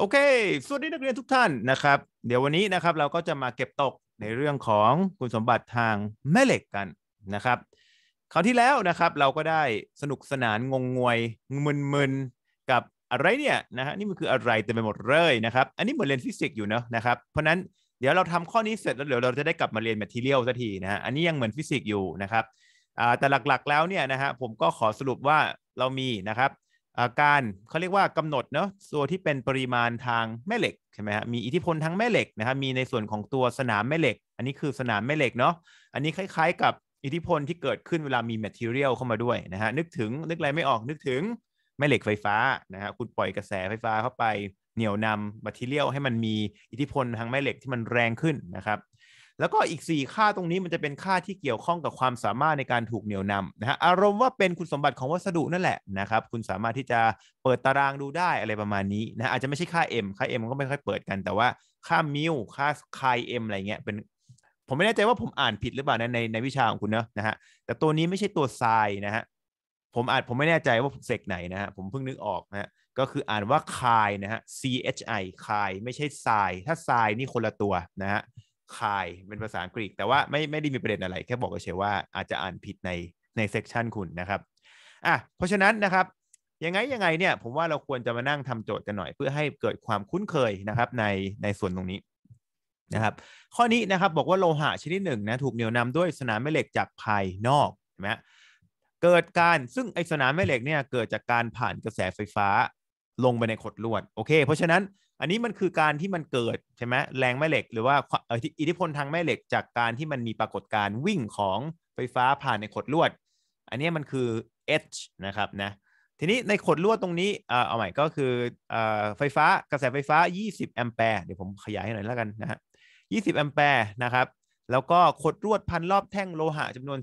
โอเค สวัสดีนักเรียนทุกท่านนะครับ เดี๋ยววันนี้นะครับเราก็จะมาเก็บตกในเรื่องของคุณสมบัติทางแม่เหล็กกันนะครับ คราวที่แล้วนะครับเราก็ได้สนุกสนานงงงวยมึนๆกับอะไรเนี่ยนะฮะนี่มันคืออะไรเต็มไปหมดเลยนะครับอันนี้เหมือนเรียนฟิสิกส์อยู่เนาะนะครับ เพราะนั้นเดี๋ยวเราทำข้อนี้เสร็จแล้วเดี๋ยวเราจะได้กลับมาเรียนแมทเทียลสักทีนะฮะอันนี้ยังเหมือนฟิสิกส์อยู่นะครับแต่หลักๆแล้วเนี่ยนะฮะผมก็ขอสรุปว่าเรามีนะครับาการเขาเรียกว่ากำหนดเนาะตัวที่เป็นปริมาณทางแม่เหล็กใช่ไหมฮะมีอิทธิพลทางแม่เหล็กนะครับมีในส่วนของตัวสนามแม่เหล็ก อันนี้คือสนามแม่เหล็กเนาะอันนี้คล้ายๆ กับอิทธิพลที่เกิดขึ้นเวลามี m ท t เ r ียลเข้ามาด้วยนะฮะนึกถึงนึกอะไรไม่ออกนึกถึงแม่เหล็กไฟฟ้านะฮะคุณปล่อยกระแสไฟฟ้าเข้าไปเหนี่ยวนำ m a t เ r ียลให้มันมีอิทธิพลทางแม่เหล็กที่มันแรงขึ้นนะครับแล้วก็อีก 4 ค่าตรงนี้มันจะเป็นค่าที่เกี่ยวข้องกับความสามารถในการถูกเหนี่ยวนำนะฮะอารมณ์ว่าเป็นคุณสมบัติของวัสดุนั่นแหละนะครับคุณสามารถที่จะเปิดตารางดูได้อะไรประมาณนี้นะอาจจะไม่ใช่ค่า M ค่า M มันก็ไม่ค่อยเปิดกัน แต่ว่าค่ามิวค่าคายเอ็มอะไรเงี้ยเป็นผมไม่แน่ใจว่าผมอ่านผิดหรือเปล่านะในในวิชาของคุณเนอะนะฮะแต่ตัวนี้ไม่ใช่ตัวทรายนะฮะผมอ่านผมไม่แน่ใจว่าเซกไหนนะฮะผมเพิ่งนึกออกนะฮะก็คืออ่านว่าคายนะฮะ C H I คายไม่ใช่ทรายถ้าทรายนี่คนละตัวนะฮะคายเป็นภาษาอังกฤษแต่ว่าไม่ไม่ได้มีประเด็นอะไรแค่บอกเฉยว่าอาจจะอ่านผิดในในเซกชันคุณนะครับอ่ะเพราะฉะนั้นนะครับยังไงยังไงเนี่ยผมว่าเราควรจะมานั่งทำโจทย์กันหน่อย เพื่อให้เกิดความคุ้นเคยนะครับในในส่วนตรงนี้นะครับ ข้อนี้นะครับ บอกว่าโลหะชนิดหนึ่งนะถูกเหนี่ยวนำด้วยสนามแม่เหล็กจากภายนอกใช่ไหมเกิดการซึ่งไอสนามแม่เหล็กเนี่ยเกิดจากการผ่านกระแสไฟฟ้าลงไปในขดลวดโอเคเพราะฉะนั้นอันนี้มันคือการที่มันเกิดใช่ไหมแรงแม่เหล็ก หรือว่าอิทธิพลทางแม่เหล็ก จากการที่มัน มีปรากฏการวิ่งของไฟฟ้าผ่านในขดลวด อันนี้มันคือชนะครับนะทีนี้ในขดลวดตรงนี้เอาใหม่ก็คือไฟฟ้ากระแสไฟฟ้า 20แอมแปร์เดี๋ยวผมขยายให้หน่อยแล้วกันนะฮะ20แอมแปร์นะครับแล้วก็ขดลวดพันรอบแท่งโลหะจำนวน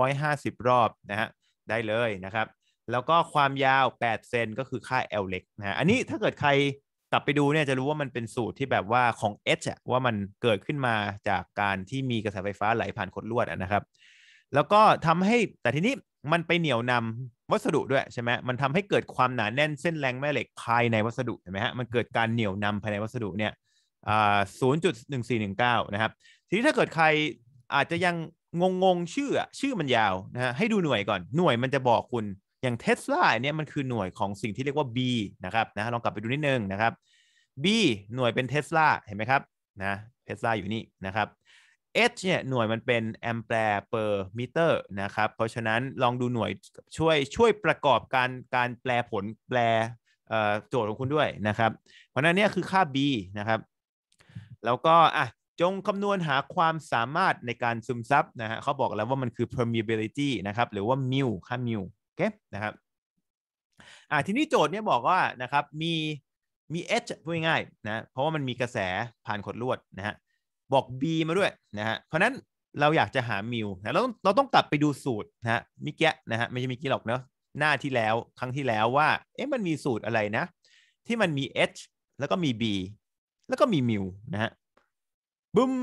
450 รอบนะฮะได้เลยนะครับแล้วก็ความยาว8เซนก็คือค่า L เล็กนะฮะอันนี้ถ้าเกิดใครกลับไปดูเนี่ยจะรู้ว่ามันเป็นสูตรที่แบบว่าของ H อะว่ามันเกิดขึ้นมาจากการที่มีกระแสไฟฟ้าไหลผ่านขดลวดนะครับแล้วก็ทำให้แต่ทีนี้มันไปเหนี่ยวนำวัสดุด้วย ใช่ไหมมันทำให้เกิดความหนาแน่นเส้นแรงแม่เหล็กภายในวัสดุเห็นไหมฮะมันเกิดการเหนี่ยวนำภายในวัสดุเนี่ยศูนย์จุดหนึ่งสี่หนึ่งเก้านะครับ ทีนี้ถ้าเกิดใครอาจจะยังงงงชื่อชื่อมันยาวนะฮะให้ดูหน่วยก่อนหน่วยมันจะบอกคุณอย่างเทสลาเนี่ยมันคือหน่วยของสิ่งที่เรียกว่า B นะครับนะลองกลับไปดูนิดนึงนะครับ B หน่วยเป็นเทสลาเห็นไหมครับ นะเทสลาอยู่นี่นะครับ H เนี่ยหน่วยมันเป็นแอมแปร์เปอร์มิเตอร์นะครับ เพราะฉะนั้นลองดูหน่วย ช่วยช่วยประกอบการการแปลผลแปลโจทย์ของคุณด้วยนะครับเพราะนั้นเนี่ยคือค่า B นะครับ แล้วก็อ่ะจงคำนวณหาความสามารถในการซึมซับนะฮะเขาบอกแล้วว่ามันคือ permeability นะครับหรือว่ามิวค่ามิวโอเคนะครับอ่าทีนี้โจทย์เนี่ยบอกว่านะครับมีมีเอชพูดง่ายๆนะเพราะว่ามันมีกระแสผ่านขดลวดนะฮะบอก b มาด้วยนะฮะเพราะนั้นเราอยากจะหามิวนะเราต้องเราต้องกลับไปดูสูตรนะฮะมิเกะนะฮะไม่ใช่มิกี้หรอกเนาะหน้าที่แล้วครั้งที่แล้วว่าเอ๊ะมันมีสูตรอะไรนะ ที่มันมี h แล้วก็มี b แล้วก็มีมิวนะฮะบึม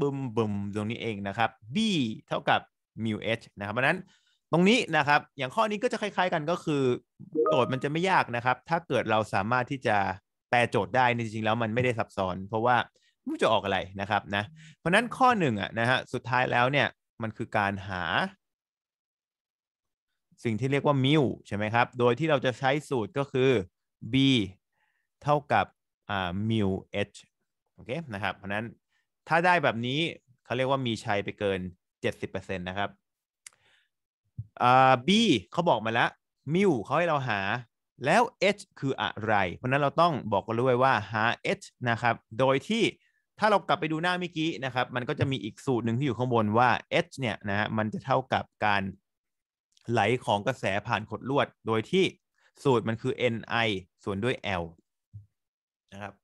บึมบึมตรงนี้เองนะครับ b เท่ากับมิว h นะครับเพราะนั้นตรงนี้นะครับอย่างข้อนี้ก็จะคล้ายๆกันก็คือ โจทย์มันจะไม่ยากนะครับ ถ้าเกิดเราสามารถที่จะแปลโจทย์ได้จริงๆ แล้วมันไม่ได้ซับซ้อนเพราะว่าไม่รู้จะออกอะไรนะครับนะเพราะนั้นข้อหนึ่งอ่ะนะฮะสุดท้ายแล้วเนี่ยมันคือการหาสิ่งที่เรียกว่ามิวใช่ไหมครับโดยที่เราจะใช้สูตรก็คือ b เท่ากับอ่ามิวชโอเคนะครับเพราะนั้นถ้าได้แบบนี้เขาเรียกว่ามีชัยไปเกิน 70%นะครับอ่า B เขาบอกมาแล้วมิวเขาให้เราหา แล้ว h คืออะไร เพราะนั้นเราต้องบอกกันด้วยว่าหา h นะครับโดยที่ถ้าเรากลับไปดูหน้าเมื่อกี้นะครับมันก็จะมีอีกสูตรหนึ่งที่อยู่ข้างบนว่า h เนี่ยนะฮะมันจะเท่ากับการไหลของกระแสผ่านขดลวด โดยที่สูตรมันคือ ni ส่วนด้วย l นะครับ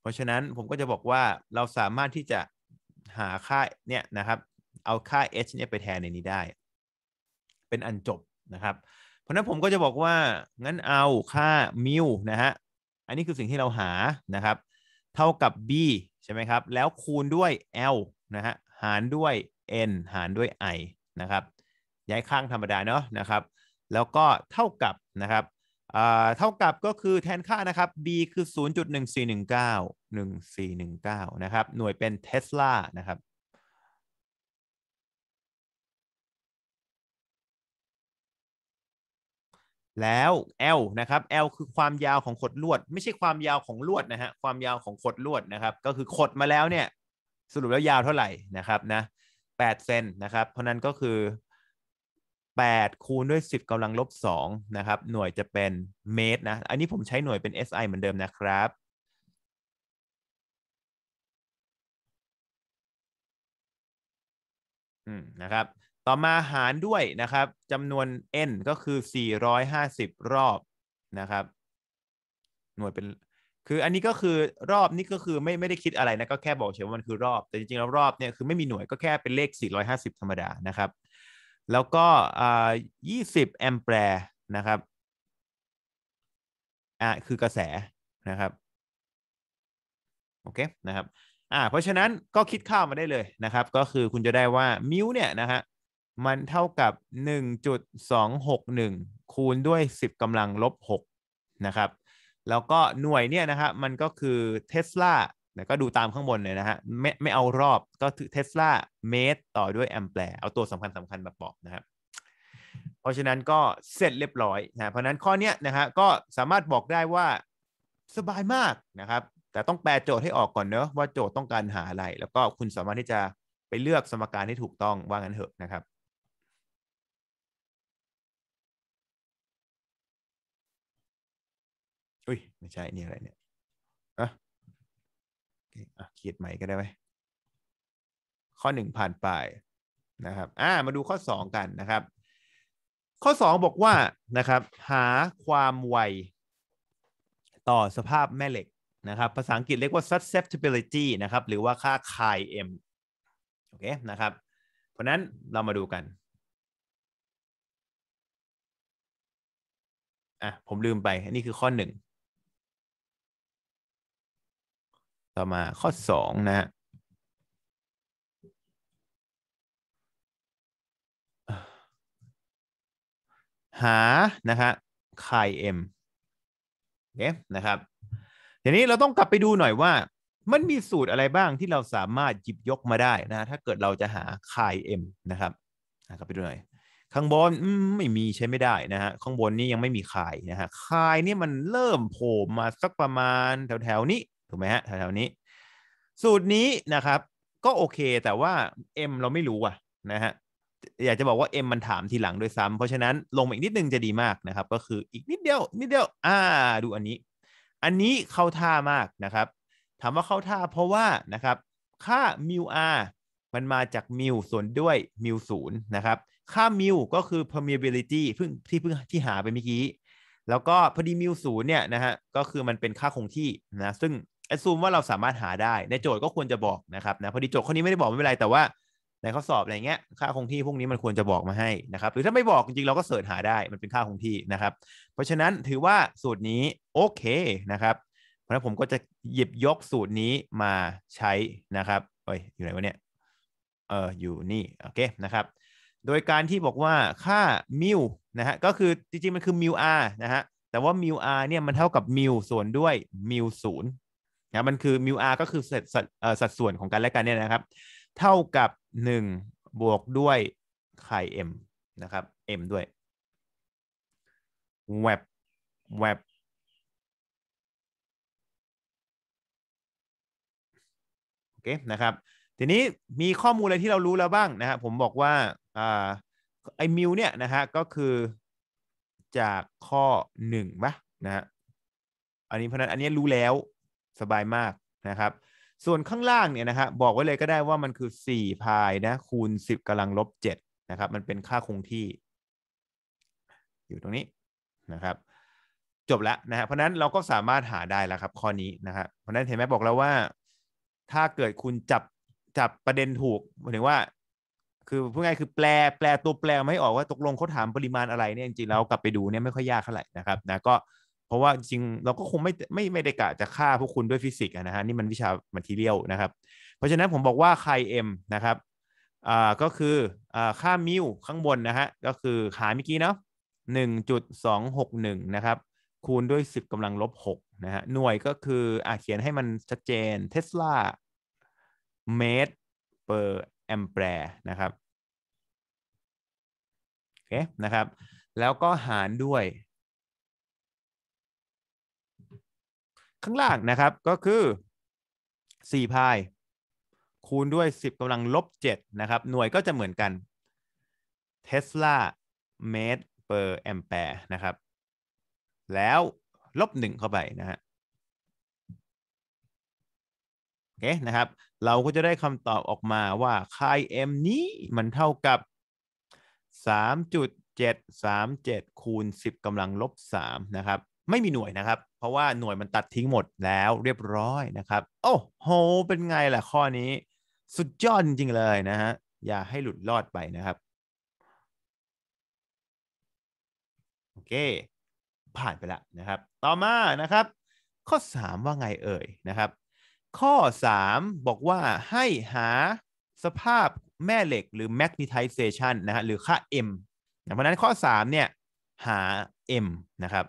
เพราะฉะนั้นผมก็จะบอกว่าเราสามารถที่จะหาค่าเนี่ยนะครับเอาค่า h เนี่ยไปแทนในนี้ได้เป็นอันจบนะครับ เพราะนั้นผมก็จะบอกว่า งั้นเอาค่ามิวนะฮะ อันนี้คือสิ่งที่เราหานะครับ เท่ากับ b ใช่ไหมครับ แล้วคูณด้วย l นะฮะ หารด้วย n หารด้วย i นะครับ ย้ายข้างธรรมดาเนาะนะครับ แล้วก็เท่ากับนะครับ เท่ากับก็คือแทนค่านะครับ b คือ 0.1419 1419 นะครับ หน่วยเป็นเทสลา นะครับแล้ว L นะครับ L คือความยาวของขดลวด ไม่ใช่ความยาวของลวดนะฮะความยาวของขดลวดนะครับ ก็คือขดมาแล้วเนี่ย สรุปแล้วยาวเท่าไหร่นะครับนะ8เซนนะครับ เพราะนั้นก็คือ 8 คูณด้วย 10กำลังลบ2นะครับ หน่วยจะเป็นเมตรนะอันนี้ผมใช้หน่วยเป็น SI เหมือนเดิมนะครับ อืมนะครับต่อมาหารด้วยนะครับจำนวน n ก็คือ 450 รอบนะครับ หน่วยเป็น คืออันนี้ก็คือรอบนี่ก็คือไม่ไม่ได้คิดอะไรนะก็แค่บอกเฉยว่ามันคือรอบ แต่จริงๆแล้วรอบเนี่ยคือไม่มีหน่วยก็แค่เป็นเลข 450 ธรรมดานะครับ แล้วก็อ่า20 แอมแปร์นะครับอ่าคือกระแสนะครับ โอเค นะครับอ่าเพราะฉะนั้นก็คิดข้าวมาได้เลยนะครับ ก็คือคุณจะได้ว่า มิวเนี่ยนะฮะมันเท่ากับ 1.261 คูณด้วย 10กำลังลบ6นะครับ แล้วก็หน่วยเนี่ยนะครับมันก็คือเทสลาก็ดูตามข้างบนเลยนะฮะไม่ไม่เอารอบก็เทสลาเมตร ต่อด้วยแอมแปร์เอาตัวสำคัญสำคัญมาปอกนะครับ เพราะฉะนั้นก็เสร็จเรียบร้อยนะเพราะนั้นข้อนี้นะฮะก็สามารถบอกได้ว่าสบายมากนะครับ แต่ต้องแปลโจทย์ให้ออกก่อนเนอะว่าโจทย์ต้องการหาอะไร แล้วก็คุณสามารถที่จะไปเลือกสมการที่ถูกต้องว่างั้นเถอะนะครับอุ้ยไม่ใช่นี่อะไรเนี่ยอ่ะอ่ะเขียนใหม่ก็ได้ไหมข้อหนึ่งผ่านไปนะครับอ่ามาดูข้อสองกันนะครับ ข้อสองบอกว่านะครับหาความไวต่อสภาพแม่เหล็กนะครับ ภาษาอังกฤษเรียกว่า susceptibility นะครับหรือว่าค่าคาย m โอเคนะครับเพราะนั้นเรามาดูกันอ่ะผมลืมไปอันนี้คือข้อหนึ่งต่อมาข้อ 2 นะฮะหานะัะคายเอ็มเอเคนะครับทีนี้เราต้องกลับไปดูหน่อยว่ามันมีสูตรอะไรบ้างที่เราสามารถหยิบยกมาได้นะถ้าเกิดเราจะหา คายเอ็มนะครับกลับไปดูหน่อยข้างบนไม่มีใช้ไม่ได้นะฮะข้างบนนี้ยังไม่มีคายนะฮะคายนี่มันเริ่มโผล่มาสักประมาณแถวๆนี้ถูกไหมฮะแถวๆนี้ สูตรนี้นะครับก็โอเคแต่ว่า M เราไม่รู้อะนะฮะอยากจะบอกว่า M มันถามทีหลังด้วยซ้ำเพราะฉะนั้นลงอีกนิดนึงจะดีมากนะครับก็คืออีกนิดเดียวนิดเดียวอ่าดูอันนี้ อันนี้เข้าท่ามากนะครับถามว่าเข้าท่าเพราะว่านะครับค่ามิว r มันมาจากมิวส่วนด้วยมิวศูนย์นะครับค่ามิวก็คือ permeability เพิ่งที่เพิ่งที่หาไปเมื่อกี้ แล้วก็ พอดีมิวศูนย์เนี่ยนะฮะก็คือมันเป็นค่าคงที่นะซึ่งแอดซูมว่า เราสามารถหาได้ในโจทย์ก็ควรจะบอกนะครับ นะพอดีโจทย์ข้อนี้ไม่ได้บอกไม่เป็นไร แต่ว่า ใน ข้อสอบอะไรเงี้ยค่าคงที่พวกนี้มันควรจะบอกมาให้นะครับหรือถ้าไม่บอก จริง ๆ เราก็ เสิร์ชหาได้มันเป็นค่าคงที่ นะครับ เพราะฉะนั้นถือว่าสูตรนี้โอเคนะครับเพราะฉะนั้นผมก็จะหยิบยกสูตรนี้มาใช้นะครับเอ้ยอยู่ไหนวะเนี่ยเอออยู่นี่โอเคนะครับโดยการที่บอกว่าค่ามิวนะฮะก็คือจริงๆมันคือมิวอาร์นะฮะแต่ว่ามิวอาร์เนี่ยมันเท่ากับมิวส่วนด้วยมิวศูนย์นะมันคือมิวอาร์ก็คือสัดสัดส่วนของกันและกันเนี่ยนะครับ เท่ากับหนึ่งบวกด้วยไข่เอ็มนะครับเอ็มด้วยแวบแวบโอเคนะครับทีนี้มีข้อมูลอะไรที่เรารู้แล้วบ้างนะครับผมบอกว่าอ่าไอมิวเนี่ยนะฮะก็คือจากข้อหนึ่งะนะฮะอันนี้เพราะนั้นอันนี้รู้แล้วสบายมากนะครับ ส่วนข้างล่างเนี่ยนะครับบอกไว้เลยก็ได้ว่ามันคือ4พายนะคูณ 10กำลังลบ7นะครับมันเป็นค่าคงที่ อยู่ตรงนี้นะครับ จบแล้วนะฮะเพราะนั้นเราก็สามารถหาได้แล้วครับ ข้อนี้นะครับเพราะนั้นเห็นไหมบอกแล้วว่า ถ้าเกิดคุณจับจับประเด็นถูกหมายถึงว่า คือพูดง่ายคือแปลแปลตัวแปลไม่ออกว่าตกลงเขาถามปริมาณอะไรเนี่ยจริงๆแล้วกลับไปดูเนี่ยไม่ค่อยยากเท่าไหร่นะครับนะก็เพราะว่าจริงเราก็คงไม่ไม่ไม่ได้กะจะฆ่าพวกคุณด้วยฟิสิกส์นะฮะนี่มันวิชาแมทเทียลนะครับ เพราะฉะนั้นผมบอกว่าาคเอ็มนะครับอ่าก็คืออ่าค่ามิวข้างบนนะฮะก็คือหาเมื่อกี้เนาะหนึ่งจุดสองหกหนึ่งนะครับ คูณด้วยสิบกำลังลบหกนะฮะหน่วยก็คืออ่าเขียนให้มันชัดเจนเทสลา เมตรเปอร์แอมแปร์นะครับโอเคนะครับ แล้วก็หารด้วยข้างล่างนะครับ ก็คือ 4 พาย คูณด้วย 10กำลังลบ 7 นะครับ หน่วยก็จะเหมือนกัน เทสลา เมตรเปอร์แอมแปร์ นะครับ แล้วลบ 1 เข้าไปนะฮะโอเคนะครับ เราก็จะได้คำตอบออกมาว่าค่าย m นี้มันเท่ากับ 3.737 คูณ 10กำลังลบ 3 นะครับไม่มีหน่วยนะครับ เพราะว่าหน่วยมันตัดทิ้งหมดแล้วเรียบร้อยนะครับ โอ้โห เป็นไงล่ะข้อนี้ สุดยอดจริงๆเลยนะฮะ อย่าให้หลุดรอดไปนะครับ โอเค ผ่านไปละนะครับ ต่อมานะครับ ข้อ 3 ว่าไงเอ่ยนะครับ ข้อ 3 บอกว่าให้หาสภาพแม่เหล็ก หรือ magnetization นะฮะหรือค่า m เพราะนั้นข้อ 3 เนี่ยหา m นะครับ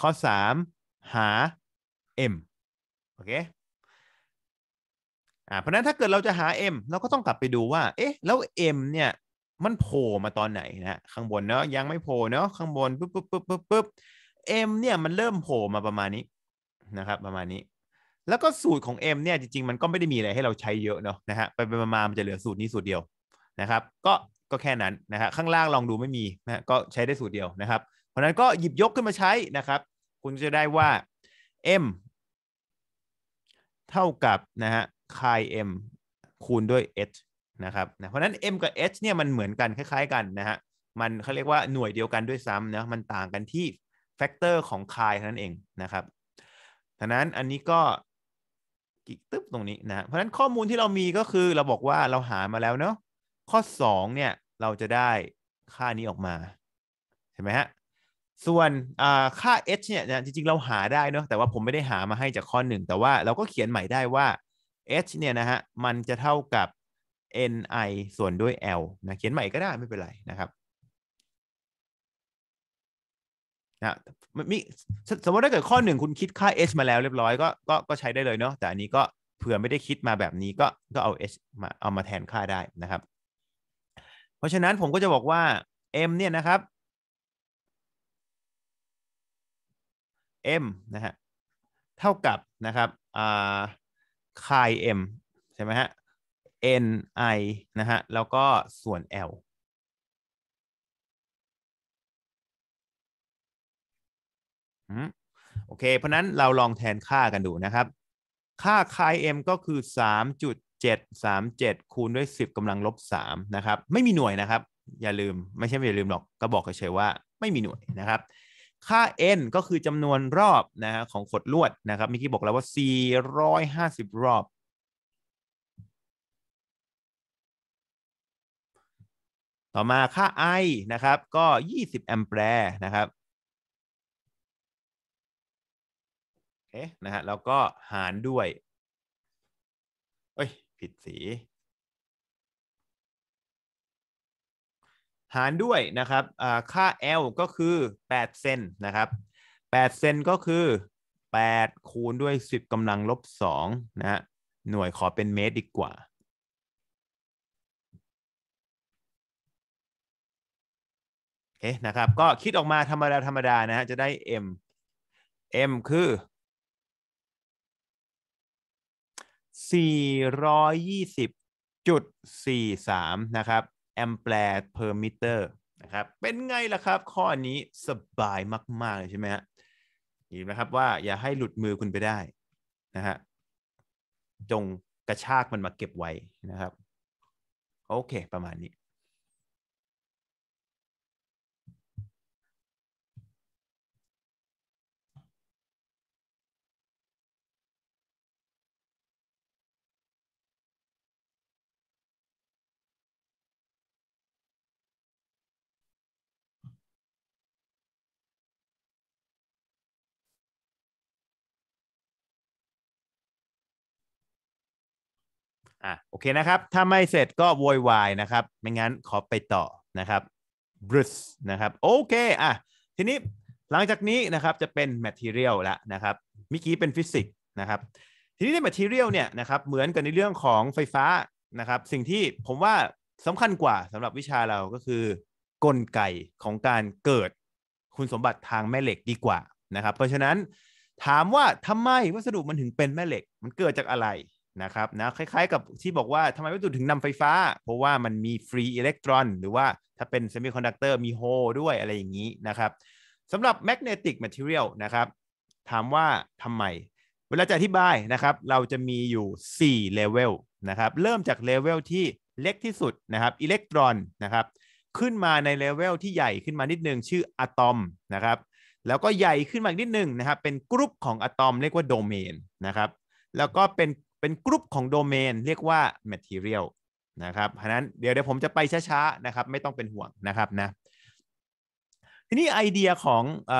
ข้อ 3 หา m โอเคอ่าเพราะนั้นถ้าเกิดเราจะหา m เราก็ต้องกลับไปดูว่า เอ๊ะ แล้ว m เนี่ย มันโผล่มาตอนไหนนะข้างบนเนาะ ยังไม่โผล่เนาะ ข้างบนปุ๊บปุ๊บปุ๊บปุ๊บปุ๊บเเนี่ย มันเริ่มโผล่มาประมาณนี้นะครับ ประมาณนี้ แล้วก็สูตรของ M เนี่ย จริงๆ มันก็ไม่ได้มีอะไรให้เราใช้เยอะเนาะนะฮะ ไปไปมามันจะเหลือสูตรนี้สูตรเดียวนะครับ ก็ ก็แค่นั้นนะฮะ ข้างล่างลองดูไม่มีนะก็ใช้ได้สูตรเดียวนะครับ เพราะนั้นก็หยิบยกขึ้นมาใช้นะครับคุณจะได้ว่า m เท่ากับนะฮะ k i m คูณด้วย h นะครับนะเพราะนั้น m กับ h เนี่ย มันเหมือนกันคล้ายๆกันนะฮะ มันเขาเรียกว่าหน่วยเดียวกันด้วยซ้ำนะมันต่างกันที่แฟกเตอร์ของคายนั่นเองนะครับดังนั้นอันนี้ก็กิกตึ๊บตรงนี้นะ เพราะะนั้นข้อมูลที่เรามีก็คือเราบอกว่าเราหามาแล้วเนาะ ข้อ2เนี่ยเราจะได้ค่านี้ออกมาใช่ไหมฮะส่วนค่า h เนี่ยจริงๆเราหาได้เนาะแต่ว่าผมไม่ได้หามาให้จากข้อหนึ่งแต่ว่าเราก็เขียนใหม่ได้ว่า h เนี่ยนะฮะมันจะเท่ากับ ni ส่วนด้วย l นะเขียนใหม่ก็ได้ไม่เป็นไรนะครับนะมันมีสมมติถ้าเกิดข้อหนึ่งคุณคิดค่า h มาแล้ว เรียบร้อยก็ก็ก็ใช้ได้เลยเนาะแต่อันนี้ก็เผื่อไม่ได้คิดมาแบบนี้ก็ก็เอา h มาเอามาแทนค่าได้นะครับ เพราะฉะนั้นผมก็จะบอกว่า m เนี่ยนะครับ m นะฮะเท่ากับนะครับอ่าคาย m ใช่ไหมฮะ n i นะฮะแล้วก็ส่วน l โอเคเพราะนั้นเราลองแทนค่ากันดูนะครับ ค่าคาย m ก็คือ 3.737คูณด้วย 10กำลังลบ3นะครับ ไม่มีหน่วยนะครับ อย่าลืมไม่ใช่ไม่อย่าลืมหรอก ก็บอกเฉยๆว่าไม่มีหน่วยนะครับค่า n ก็คือจำนวนรอบนะฮะของขด ลวดนะครับ มิกี้บอก แล้ว ว่า 450 รอบ ต่อมาค่า i นะครับ ก็ 20 แอมแปร์ นะครับเอ๊ะนะฮะ แล้วก็หารด้วย เอ้ย ผิดสีหารด้วยนะครับ ค่า L ก็คือ8เซนนะครับ8เซนก็คือ8คูณด้วย 10 กำลังลบ 2นะฮะหน่วยขอเป็นเมตรดีกว่าเอ๊ะนะครับ ก็คิดออกมาธรรมดาธรรมดานะฮะจะได้ M M คือ 420.43 นะครับแอมแปร์เพอร์มิเตอร์นะครับเป็นไงล่ะครับ ข้อนี้สบายมากๆเลยใช่ไหมฮะอี่นะครับว่าอย่าให้หลุดมือคุณไปได้นะฮะจงกระชากมันมาเก็บไว้นะครับ โอเคประมาณนี้อ่ะโอเคนะครับถ้าไม่เสร็จก็โวยวายนะครับ ไม่งั้นขอไปต่อนะครับบรูซนะครับโอเคอ่ะทีนี้หลังจากนี้นะครับ จะเป็นแมทเทียลละนะครับมิกี้เป็นฟิสิกส์นะครับ ทีนี้ในแมทเทียลเนี่ยนะครับเหมือนกันในเรื่องของไฟฟ้านะครับสิ่งที่ผมว่าสำคัญกว่าสำหรับวิชาเราก็คือกลไกของการเกิดคุณสมบัติทางแม่เหล็กดีกว่านะครับเพราะฉะนั้น ถามว่าทำไมวัสดุมันถึงเป็นแม่เหล็กมันเกิดจากอะไรนะครับนะคล้ายๆ กับที่บอกว่าทำไมวัตถุถึงนำไฟฟ้า เพราะว่ามันมีฟรีอิเล็กตรอนหรือว่าถ้าเป็นเซมิคอนดักเตอร์มีโฮด้วยอะไรอย่างนี้นะครับสำหรับแมกเนติกแมทเทียลนะครับ ถามว่าทำไม เวลาจะอธิบายนะครับเราจะมีอยู่4เลเวลนะครับเริ่มจากเลเวลที่เล็กที่สุดนะครับอิเล็กตรอนนะครับขึ้นมาในเลเวลที่ใหญ่ขึ้นมานิดนึง ชื่ออะตอมนะครับ แล้วก็ใหญ่ขึ้นมาอีกนิดนึงนะครับ เป็นกรุ๊ปของอะตอมเรียกว่าโดเมนนะครับแล้วก็เป็นเป็นกรุ๊ปของโดเมนเรียกว่า material นะครับเพราะนั้นเดี๋ยวเดี๋ยวผมจะไปช้าๆนะครับไม่ต้องเป็นห่วงนะครับนะทีนี้ไอเดียของอ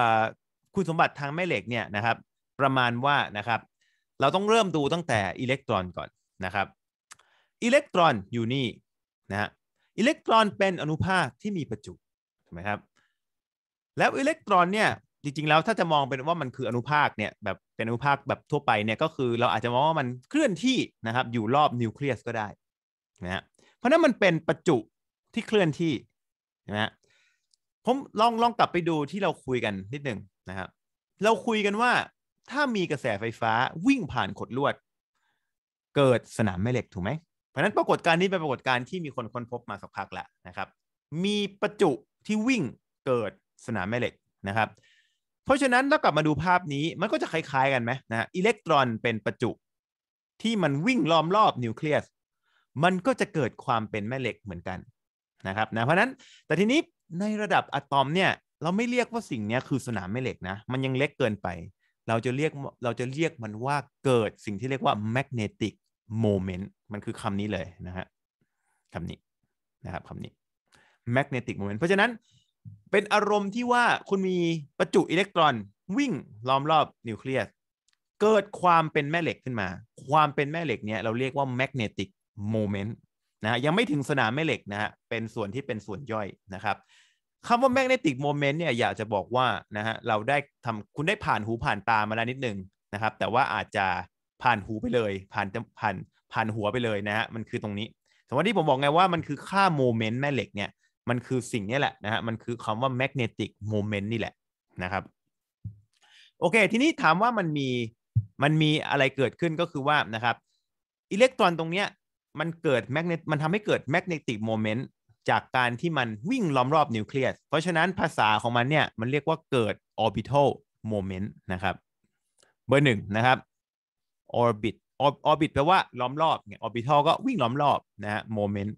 คุณสมบัติทางแม่เหล็กเนี่ยนะครับประมาณว่านะครับเราต้องเริ่มดูตั้งแต่อิเล็กตรอนก่อนนะครับอิเล็กตรอนอยู่นี่นะฮะอิเล็กตรอนเป็นอนุภาคที่มีประจุถูกไหมครับแล้วอิเล็กตรอนเนี่ยจริง ๆ แล้ว ถ้าจะมองเป็นว่ามันคืออนุภาคเนี่ยแบบเป็นอนุภาคแบบทั่วไปเนี่ยก็คือเราอาจจะมอง ว่ามันเคลื่อนที่นะครับ อยู่รอบนิวเคลียสก็ได้นะฮะเพราะนั้นมันเป็น ประจุที่เคลื่อนที่นะฮะผมลองลองกลับไปดูที่เราคุยกันนิดหนึ่งนะครับ เราคุยกันว่าถ้ามีกระแสไฟฟ้าวิ่งผ่านขดลวด เกิดสนามแม่เหล็กถูกไหมเพราะนั้นปรากฏการณ์นี้เป็นปรากฏการณ์ที่มีคนค้นพบมาสักพักแล้วนะครับ มีประจุที่วิ่งเกิดสนามแม่เหล็กนะครับเพราะฉะนั้นถ้ากลับมาดูภาพนี้มันก็จะคล้ายๆกันไหมนะอิเล็กตรอนเป็นประจุ ที่มันวิ่งล้อมรอบนิวเคลียสมันก็จะเกิดความเป็นแม่เหล็กเหมือนกันนะครับนะเพราะนั้นแต่ทีนี้ในระดับอะตอมเนี่ย เราไม่เรียกว่าสิ่งนี้คือสนามแม่เหล็กนะ มันยังเล็กเกินไป เราจะเรียกเราจะเรียกมันว่าเกิดสิ่งที่เรียกว่าแมกเนติกโมเมนต์มันคือคำนี้เลยนะฮะคำนี้นะครับคำนี้แมกเนติกโมเมนต์เพราะฉะนั้นเป็นอารมณ์ที่ว่าคุณมีประจุอิเล็กตรอนวิ่งล้อมรอบนิวเคลียสเกิดความเป็นแม่เหล็กขึ้นมา ความเป็นแม่เหล็กเนี้ยเราเรียกว่าแมกเนติกโมเมนต์นะฮะยังไม่ถึงสนามแม่เหล็กนะฮะเป็นส่วนที่เป็นส่วนย่อยนะครับคำว่าแมกเนติกโมเมนต์เนี่ยอยากจะบอกว่านะฮะเราได้ทำคุณได้ผ่านหูผ่านตามาแล้วนิดนึงนะครับแต่ว่าอาจจะผ่านหูไปเลยผ่านผ่านผ่านหัวไปเลยนะฮะมันคือตรงนี้แต่ว่าที่ผมบอกไงว่ามันคือค่าโมเมนต์แม่เหล็กเนี่ยมันคือสิ่งนี้แหละนะฮะ มันคือคำว่า magnetic moment นี่แหละนะครับโอเคทีนี้ถามว่ามันมี มันมีอะไรเกิดขึ้นก็คือว่านะครับ อิเล็กตรอนตรงเนี้ยมันเกิดแมกเนตมันทำให้เกิดแมกเนติกโมเมนต์จากการที่มันวิ่งล้อมรอบนิวเคลียสเพราะฉะนั้นภาษาของมันเนี่ย มันเรียกว่าเกิดออร์บิทัลโมเมนต์นะครับ เบอร์หนึ่งนะครับออร์บิทออร์บิทแปลว่าล้อมรอบเนี่ยร์บิทัลก็วิ่งล้อมรอบนะฮะ moment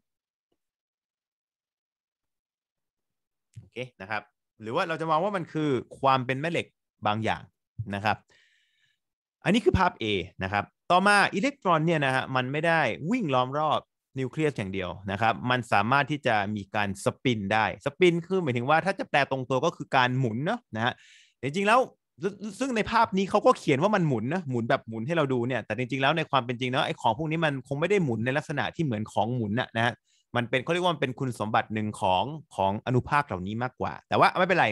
โอเคนะครับหรือว่าเราจะมองว่ามันคือความเป็นแม่เหล็กบางอย่างนะครับอันนี้คือภาพ A นะครับ ต่อมาอิเล็กตรอนเนี่ยนะฮะมันไม่ได้วิ่งล้อมรอบนิวเคลียสอย่างเดียวนะครับมันสามารถที่จะมีการสปินได้สปิน คือหมายถึงว่าถ้าจะแปลตรงตัวก็คือการหมุนเนาะนะฮะจริงๆแล้วซึ่งในภาพนี้เขาก็เขียนว่ามันหมุนนะหมุนแบบหมุนให้เราดูเนี่ยแต่จริงๆแล้วในความเป็นจริงเนาะไอ้ของพวกนี้มันคงไม่ได้หมุนในลักษณะที่เหมือนของหมุนนะนะฮะมันเป็นเขาเรียกว่ามันเป็นคุณสมบัติหนึ่งของของอนุภาคเหล่านี้มากกว่า แต่ว่าไม่เป็นไร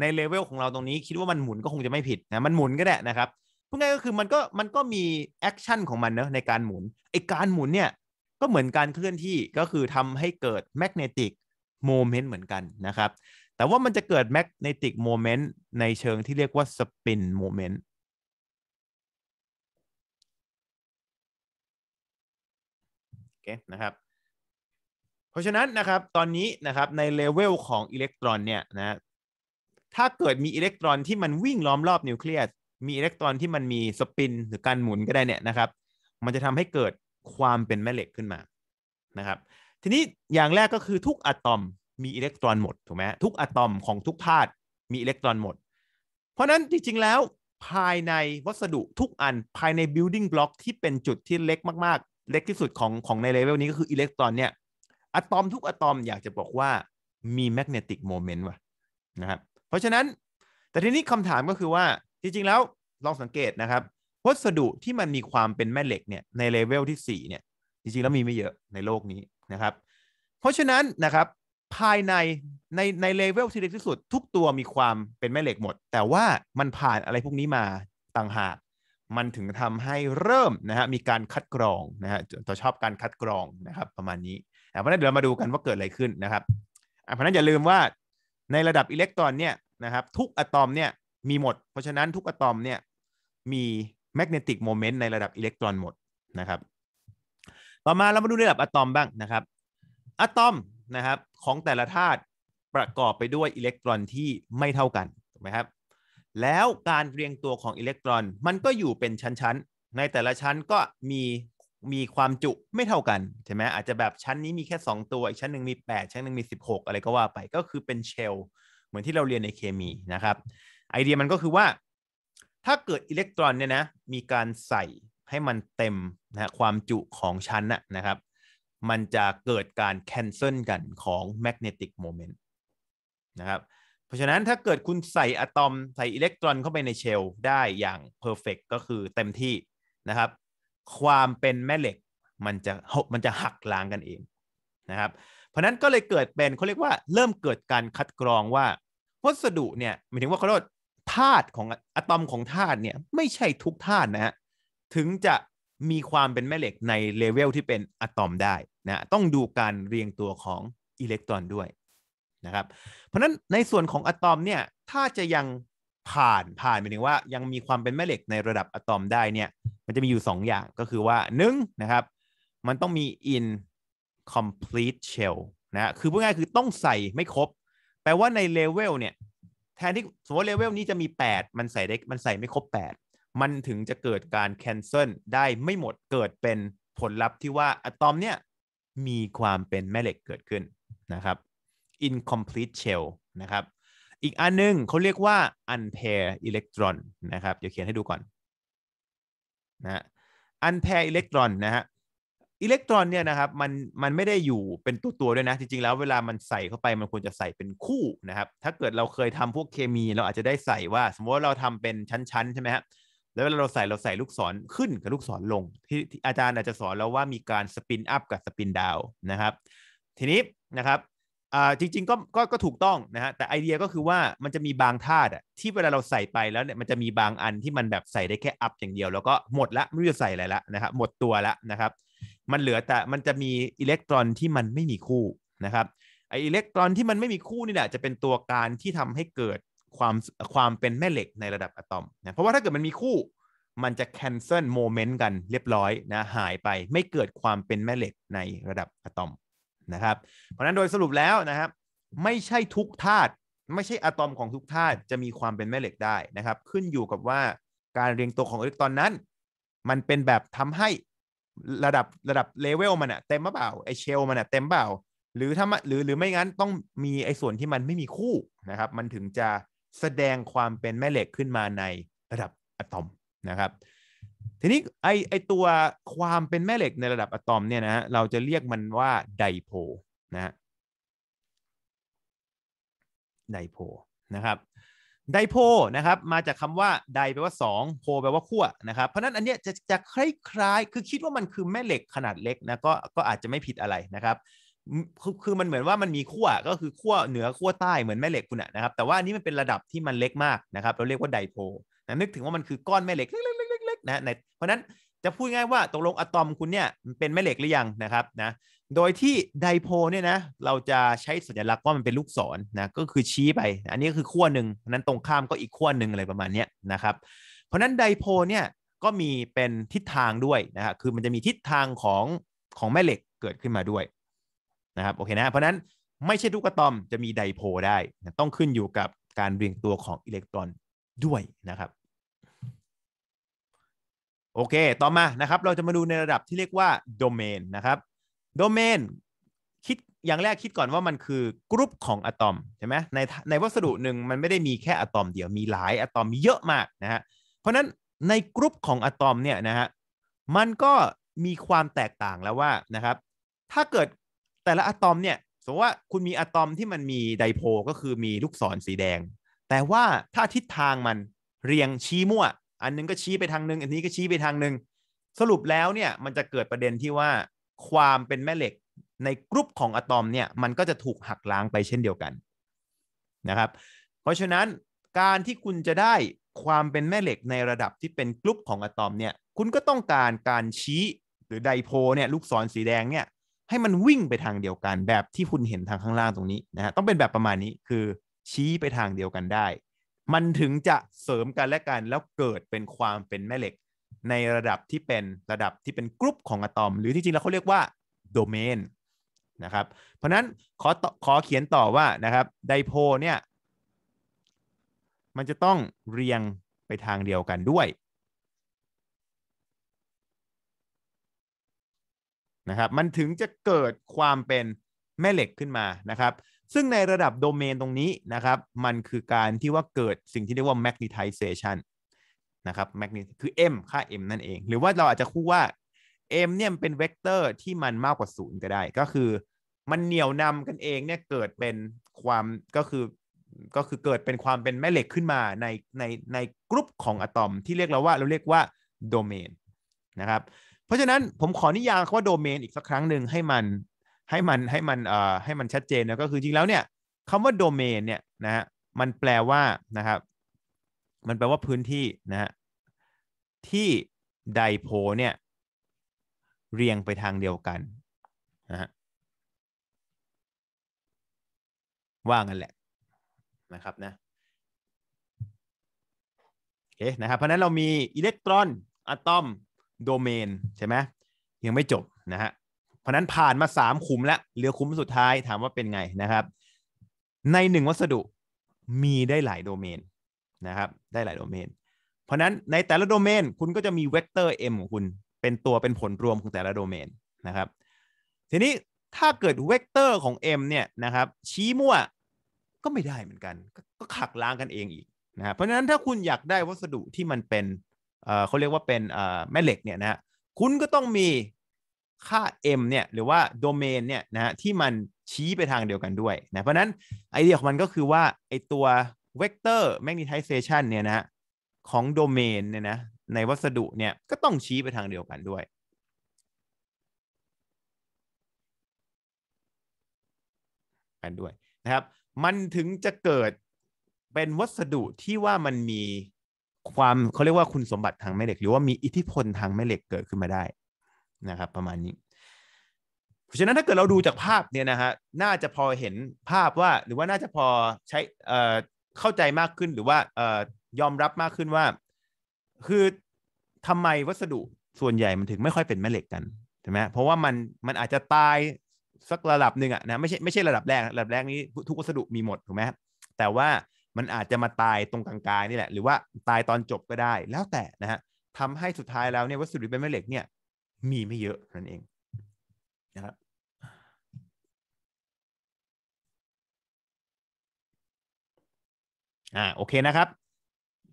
ในเลเวลของเรา ตรงนี้คิดว่ามันหมุนก็คงจะไม่ผิดนะมันหมุนก็ได้นะครับพูดง่ายก็คือมันก็มันก็มีแอคชั่นของมันเนอะในการหมุนไอการหมุนเนี่ยก็เหมือนการเคลื่อนที่ก็คือ ทำให้เกิดแมกเนติกโมเมนต์เหมือนกันนะครับแต่ว่ามันจะเกิดแมกเนติกโมเมนต์ในเชิงที่เรียกว่าสปินโมเมนต์โอเคนะครับราะฉะนั้นนะครับตอนนี้นะครับในเลเวลของอิเล็กตรอนเนี่ยนะถ้าเกิดมีอิเล็กตรอนที่มันวิ่งล้อมรอบนิวเคลียสมีอิเล็กตรอนที่มันมีสปิน หรือการหมุนก็ได้เนี่ยนะครับ มันจะทำให้เกิดความเป็นแม่เหล็กขึ้นมานะครับทีนี้อย่างแรกก็คือทุกอะตอมมีอิเล็กตรอนหมดถูกไหมทุกอะตอมของทุกธาตุมีอิเล็กตรอนหมด เพราะนั้นจริงๆแล้วภายในวัสดุทุกอันภายใน building block ที่เป็นจุดที่เล็กมากๆเล็กที่สุดของของในเลเวลนี้ก็คืออิเล็กตรอนเนี่ยอะตอมทุกอะตอมอยากจะบอกว่ามีแมกเนติกโมเมนต์ว่ะนะครับเพราะฉะนั้นแต่ทีนี้คำถามก็คือว่าจริงๆแล้วลองสังเกตนะครับวัสดุที่มันมีความเป็นแม่เหล็กเนี่ยในเลเวลที่4เนี่ยจริงๆแล้วมีไม่เยอะในโลกนี้นะครับ เพราะฉะนั้นนะครับภายในในในเลเวลที่เล็กที่สุด ทุกตัวมีความเป็นแม่เหล็กหมด แต่ว่ามันผ่านอะไรพวกนี้มาต่างหาก มันถึงทำให้เริ่มนะฮะมีการคัดกรองนะฮะ่อชอบการคัดกรองนะครับประมาณนี้เพราะนั้นเดี๋ยวมาดูกันว่าเกิดอะไรขึ้นนะครับ เพราะนั้นอย่าลืมว่าในระดับอิเล็กตรอนเนี่ยนะครับทุกอะตอมเนี่ยมีหมด เพราะฉะนั้นทุกอะตอมเนี่ยมีแมกเนติกโมเมนต์ในระดับอิเล็กตรอนหมดนะครับ ต่อมาเรามาดูในระดับอะตอมบ้างนะครับ อะตอมนะครับของแต่ละธาตุประกอบไปด้วยอิเล็กตรอนที่ไม่เท่ากันถูกไหมครับแล้วการเรียงตัวของอิเล็กตรอนมันก็อยู่เป็นชั้นๆ ในแต่ละชั้นก็มีมีความจุไม่เท่ากันใช่ไหมอาจจะแบบชั้นนี้มีแค่ 2 ตัว อีกชั้นหนึ่งมี 8 ชั้นหนึ่งมี 16 อะไรก็ว่าไปก็คือเป็นเชลเหมือนที่เราเรียนในเคมีนะครับ ไอเดียมันก็คือว่า ถ้าเกิดอิเล็กตรอนเนี่ยนะมีการใส่ให้มันเต็มนะความจุของชั้นนะครับ มันจะเกิดการแคนเซิลกันของแมกเนติกโมเมนต์นะครับเพราะฉะนั้นถ้าเกิดคุณใส่อะตอมใส่อิเล็กตรอนเข้าไปในเชลได้อย่างเพอร์เฟกก็คือเต็มที่นะครับความเป็นแม่เหล็กมันจะมันจะหักล้างกันเองนะครับเพราะนั้นก็เลยเกิดเป็นเขาเรียกว่าเริ่มเกิดการคัดกรองว่าวัสดุเนี่ยหมายถึงว่าเขาเรียกธาตุของอะตอมของธาตุเนี่ยไม่ใช่ทุกธาตุนะฮะถึงจะมีความเป็นแม่เหล็กในเลเวลที่เป็นอะตอมได้นะต้องดูการเรียงตัวของอิเล็กตรอนด้วยนะครับ เพราะนั้นในส่วนของอะตอมเนี่ยถ้าจะยังผ่านผ่านหมายถึงว่ายังมีความเป็นแม่เหล็กในระดับอะตอมได้เนี่ยมันจะมีอยู่ 2 อย่างก็คือว่าหนึ่งนะครับ มันต้องมี in complete shell นะคือพูดง่ายคือต้องใส่ไม่ ครบ แปลว่าในเลเวลเนี่ยแทนที่สมมติเลเวลนี้จะมี 8 มันใส่ได้มันใส่ไม่ครบ 8 มันถึงจะเกิดการแคนเซิลได้ไม่หมดเกิดเป็นผลลัพธ์ที่ว่าอะตอมเนี่ยมีความเป็นแม่เหล็กเกิดขึ้นนะครับ incomplete shell นะครับอีกอันนึงเขาเรียกว่า unpair electron นะครับเดี๋ยวเขียนให้ดูก่อนนะ unpair electron นะฮะอิเล็กตรอนเนี่ยนะครับมันมันไม่ได้อยู่เป็นตัวตัวด้วยนะ จริง ๆ แล้วเวลามันใส่เข้าไปมันควรจะใส่เป็นคู่นะครับ ถ้าเกิดเราเคยทำพวกเคมีเราอาจจะได้ใส่ว่า สมมติว่าเราทำเป็นชั้นๆใช่ไหมฮะแล้วเวลาเราใส่เราใส่ลูกศรขึ้นกับลูกศรลง ที่อาจารย์อาจจะสอนเราว่ามีการสปินอัพกับสปินดาวนะครับ ทีนี้นะครับอ่าจริงๆก็ก็ก็ถูกต้องนะฮะแต่ไอเดียก็คือว่ามันจะมีบางธาตุอะที่เวลาเราใส่ไปแล้วเนี่ยมันจะมีบางอันที่มันแบบใส่ได้แค่อัพอย่างเดียวแล้วก็หมดละไม่รู้จะใส่อะไรละนะครับหมดตัวละนะครับมันเหลือแต่มันจะมีอิเล็กตรอนที่มันไม่มีคู่นะครับไออิเล็กตรอนที่มันไม่มีคู่นี่แหละจะเป็นตัวการที่ทำให้เกิดความความเป็นแม่เหล็กในระดับอะตอมนะเพราะว่าถ้าเกิดมันมีคู่มันจะแคนเซิลโมเมนต์กันเรียบร้อยนะหายไปไม่เกิดความเป็นแม่เหล็กในระดับอะตอมนะครับเพราะนั้นโดยสรุปแล้วนะครับ ไม่ใช่ทุกธาตุไม่ใช่อะตอมของทุกธาตุจะมีความเป็นแม่เหล็กได้นะครับ ขึ้นอยู่กับว่าการเรียงตัวของอิเล็กตรอนนั้น มันเป็นแบบทำให้ระดับระดับเลเวลมันอะเต็มเปล่าไอเชลมันอะเต็มเปล่าหรือถ้าหรือ หรือไม่งั้นต้องมีไอส่วนที่มันไม่มีคู่นะครับ มันถึงจะแสดงความเป็นแม่เหล็กขึ้นมาในระดับอะตอมนะครับทีนี้ไอไอตัวความเป็นแม่เหล็กในระดับอะตอมเนี่ยนะฮะเราจะเรียกมันว่าไดโพนะฮะไดโพนะครับไดโพนะครับมาจากคำว่าไดแปลว่า2โพแปลว่าขั้วนะครับ เพราะนั้นอันเนี้ยจะจะคล้ายๆ คือคิดว่ามันคือแม่เหล็กขนาดเล็กนะก็ก็อาจจะไม่ผิดอะไรนะครับ คือคือมันเหมือนว่ามันมีขั้วก็คือขั้วเหนือขั้วใต้เหมือนแม่เหล็กคุณนะครับแต่ว่านี้มันเป็นระดับที่มันเล็กมากนะครับ เราเรียกว่าไดโพนึกถึงว่ามันคือก้อนแม่เหล็กนะในเพราะนั้นจะพูดง่ายว่าตกลงอะตอมคุณเนี่ยเป็นแม่เหล็กหรือยังนะครับนะโดยที่ไดโพเนี่ยนะเราจะใช้สัญลักษณ์ว่ามันเป็นลูกศรนะก็คือชี้ไป อันนี้คือขั้วหนึ่งนั้นตรงข้ามก็อีกขั้วหนึ่งอะไรประมาณนี้นะครับ เพราะนั้นไดโพเนี่ยก็มีเป็นทิศทางด้วยนะครับคือมันจะมีทิศทางของของแม่เหล็กเกิดขึ้นมาด้วยนะครับโอเคนะเพราะนั้นไม่ใช่ทุกอะตอมจะมีไดโพได้ต้องขึ้นอยู่กับการเรียงตัวของอิเล็กตรอนด้วยนะครับโอเค ต่อมา นะครับ เราจะมาดูในระดับที่เรียกว่าโดเมน นะครับ โดเมน คิด อย่างแรกคิดก่อนว่ามันคือกรุ๊ปของอะตอมใช่ไหมใน ในวัสดุหนึ่งมันไม่ได้มีแค่อะตอม เดียว มีหลายอะตอมเยอะมากนะฮะ เพราะนั้นในกรุ๊ปของอะตอมเนี่ยนะฮะ มันก็มีความแตกต่างแล้วว่า นะครับ ถ้าเกิดแต่ละอะตอมเนี่ย สมมติว่าคุณมีอะตอมที่มันมีไดโพก็คือมีลูกศรสีแดง แต่ว่าถ้าทิศทางมันเรียงชี้มั่วอันนึงก็ชี้ไปทางนึง อันนี้ก็ชี้ไปทางนึง สรุปแล้วเนี่ยมันจะเกิดประเด็นที่ว่า ความเป็นแม่เหล็กในกรุ๊ปของอะตอมเนี่ยมันก็จะถูกหักล้างไปเช่นเดียวกันนะครับ เพราะฉะนั้นการที่คุณจะได้ความเป็นแม่เหล็กในระดับที่เป็นกรุ๊ปของอะตอมเนี่ยคุณก็ต้องการการชี้หรือไดโพเนี่ยลูกศรสีแดงเนี่ยให้มันวิ่งไปทางเดียวกันแบบที่คุณเห็นทางข้างล่างตรงนี้นะฮะต้องเป็นแบบประมาณนี้คือชี้ไปทางเดียวกันได้มันถึงจะเสริมกันและกันแล้วเกิดเป็นความเป็นแม่เหล็ก ในระดับที่เป็นระดับที่เป็นกรุ๊ปของอะตอมหรือที่จริงแล้วเขาเรียกว่าโดเมนนะครับ เพราะนั้นขอขอเขียนต่อว่านะครับไดโพเนี่ย มันจะต้องเรียงไปทางเดียวกันด้วย นะครับมันถึงจะเกิดความเป็นแม่เหล็กขึ้นมานะครับซึ่งในระดับโดเมนตรงนี้นะครับ มันคือการที่ว่าเกิดสิ่งที่เรียกว่า magnetization นะครับ magnet คือ m ค่า m นั่นเอง หรือว่าเราอาจจะคู่ว่า m เนี่ยเป็นเวกเตอร์ที่มันมากกว่าศูนย์ก็ได้ ก็คือมันเหนี่ยวนำกันเองเนี่ยเกิดเป็นความก็คือก็คือเกิดเป็นความเป็นแม่เหล็กขึ้นมาในในในกรุ๊ปของอะตอม ที่เรียกเราว่าเราเรียกว่าโดเมนนะครับเพราะฉะนั้นผมขอนิยามคำว่าโดเมนอีกสักครั้งหนึ่งให้มันให้มันให้มันเอ่อให้มันชัดเจนนะก็คือจริงแล้วเนี่ยคำว่าโดเมน เนี่ยนะฮะมันแปลว่านะครับ มันแปลว่าพื้นที่นะฮะที่ ไดโพเนี่ยเรียงไปทางเดียวกันนะฮะว่างันแหละ นะครับนะโอเคนะครับเพราะนั้นเรามีอิเล็กตรอนอะตอมโดเมนใช่ไหมยังไม่จบนะฮะเพราะนั้นผ่านมาสามขุมแล้วเหลือขุมสุดท้ายถามว่าเป็นไงนะครับ ในหนึ่งวัสดุมีได้หลายโดเมนนะครับได้หลายโดเมน เพราะนั้นในแต่ละโดเมนคุณก็จะมีเวกเตอร์ m ของคุณเป็นตัวเป็นผลรวมของแต่ละโดเมนนะครับทีนี้ถ้าเกิดเวกเตอร์ของ m เนี่ยนะครับชี้มั่วก็ไม่ได้เหมือนกัน ก็ขักล้างกันเองอีกนะเพราะฉะนั้นถ้าคุณอยากได้วัสดุที่มันเป็นเขาเรียกว่าเป็นแม่เหล็กเนี่ยนะคุณก็ต้องมีค่า m เนี่ยหรือว่าโดเมนเนี่ยนะฮะที่มันชี้ไปทางเดียวกันด้วยนะเพราะนั้นไอเดียของมันก็คือว่าไอตัวเวกเตอร์แมกนิทิเซชันเนี่ยนะะของโดเมนเนี่ยนะในวัสดุเนี่ยก็ต้องชี้ไปทางเดียวกันด้วย กันด้วยนะครับ มันถึงจะเกิดเป็นวัสดุที่ว่ามันมีความเขาเรียกว่าคุณสมบัติทางแม่เหล็ก หรือว่ามีอิทธิพลทางแม่เหล็กเกิดขึ้นมาได้นะครับ ประมาณนี้ เพราะฉะนั้นถ้าเกิดเราดูจากภาพเนี่ยนะฮะน่าจะพอเห็นภาพว่าหรือว่า น่าจะพอใช้เอ่อเข้าใจมากขึ้นหรือว่าเอ่อยอมรับมากขึ้นว่า คือทำไมวัสดุส่วนใหญ่ มันถึงไม่ค่อยเป็นแม่เหล็กกันใช่ไหมเพราะว่ามัน มันอาจจะตายสักระดับหนึ่งอะนะไม่ใช่ไม่ใช่ระดับแรกระดับแรกนี้ทุกวัสดุมีหมดถูกไหมแต่ว่ามันอาจจะมาตายตรงกลางกายนี่แหละหรือว่าตายตอนจบก็ได้แล้วแต่นะฮะทำให้สุดท้ายแล้วเนี่ยวัสดุเป็นแม่เหล็กเนี่ยมีไม่เยอะ นั่นเองนะครับอ่าโอเคนะครับ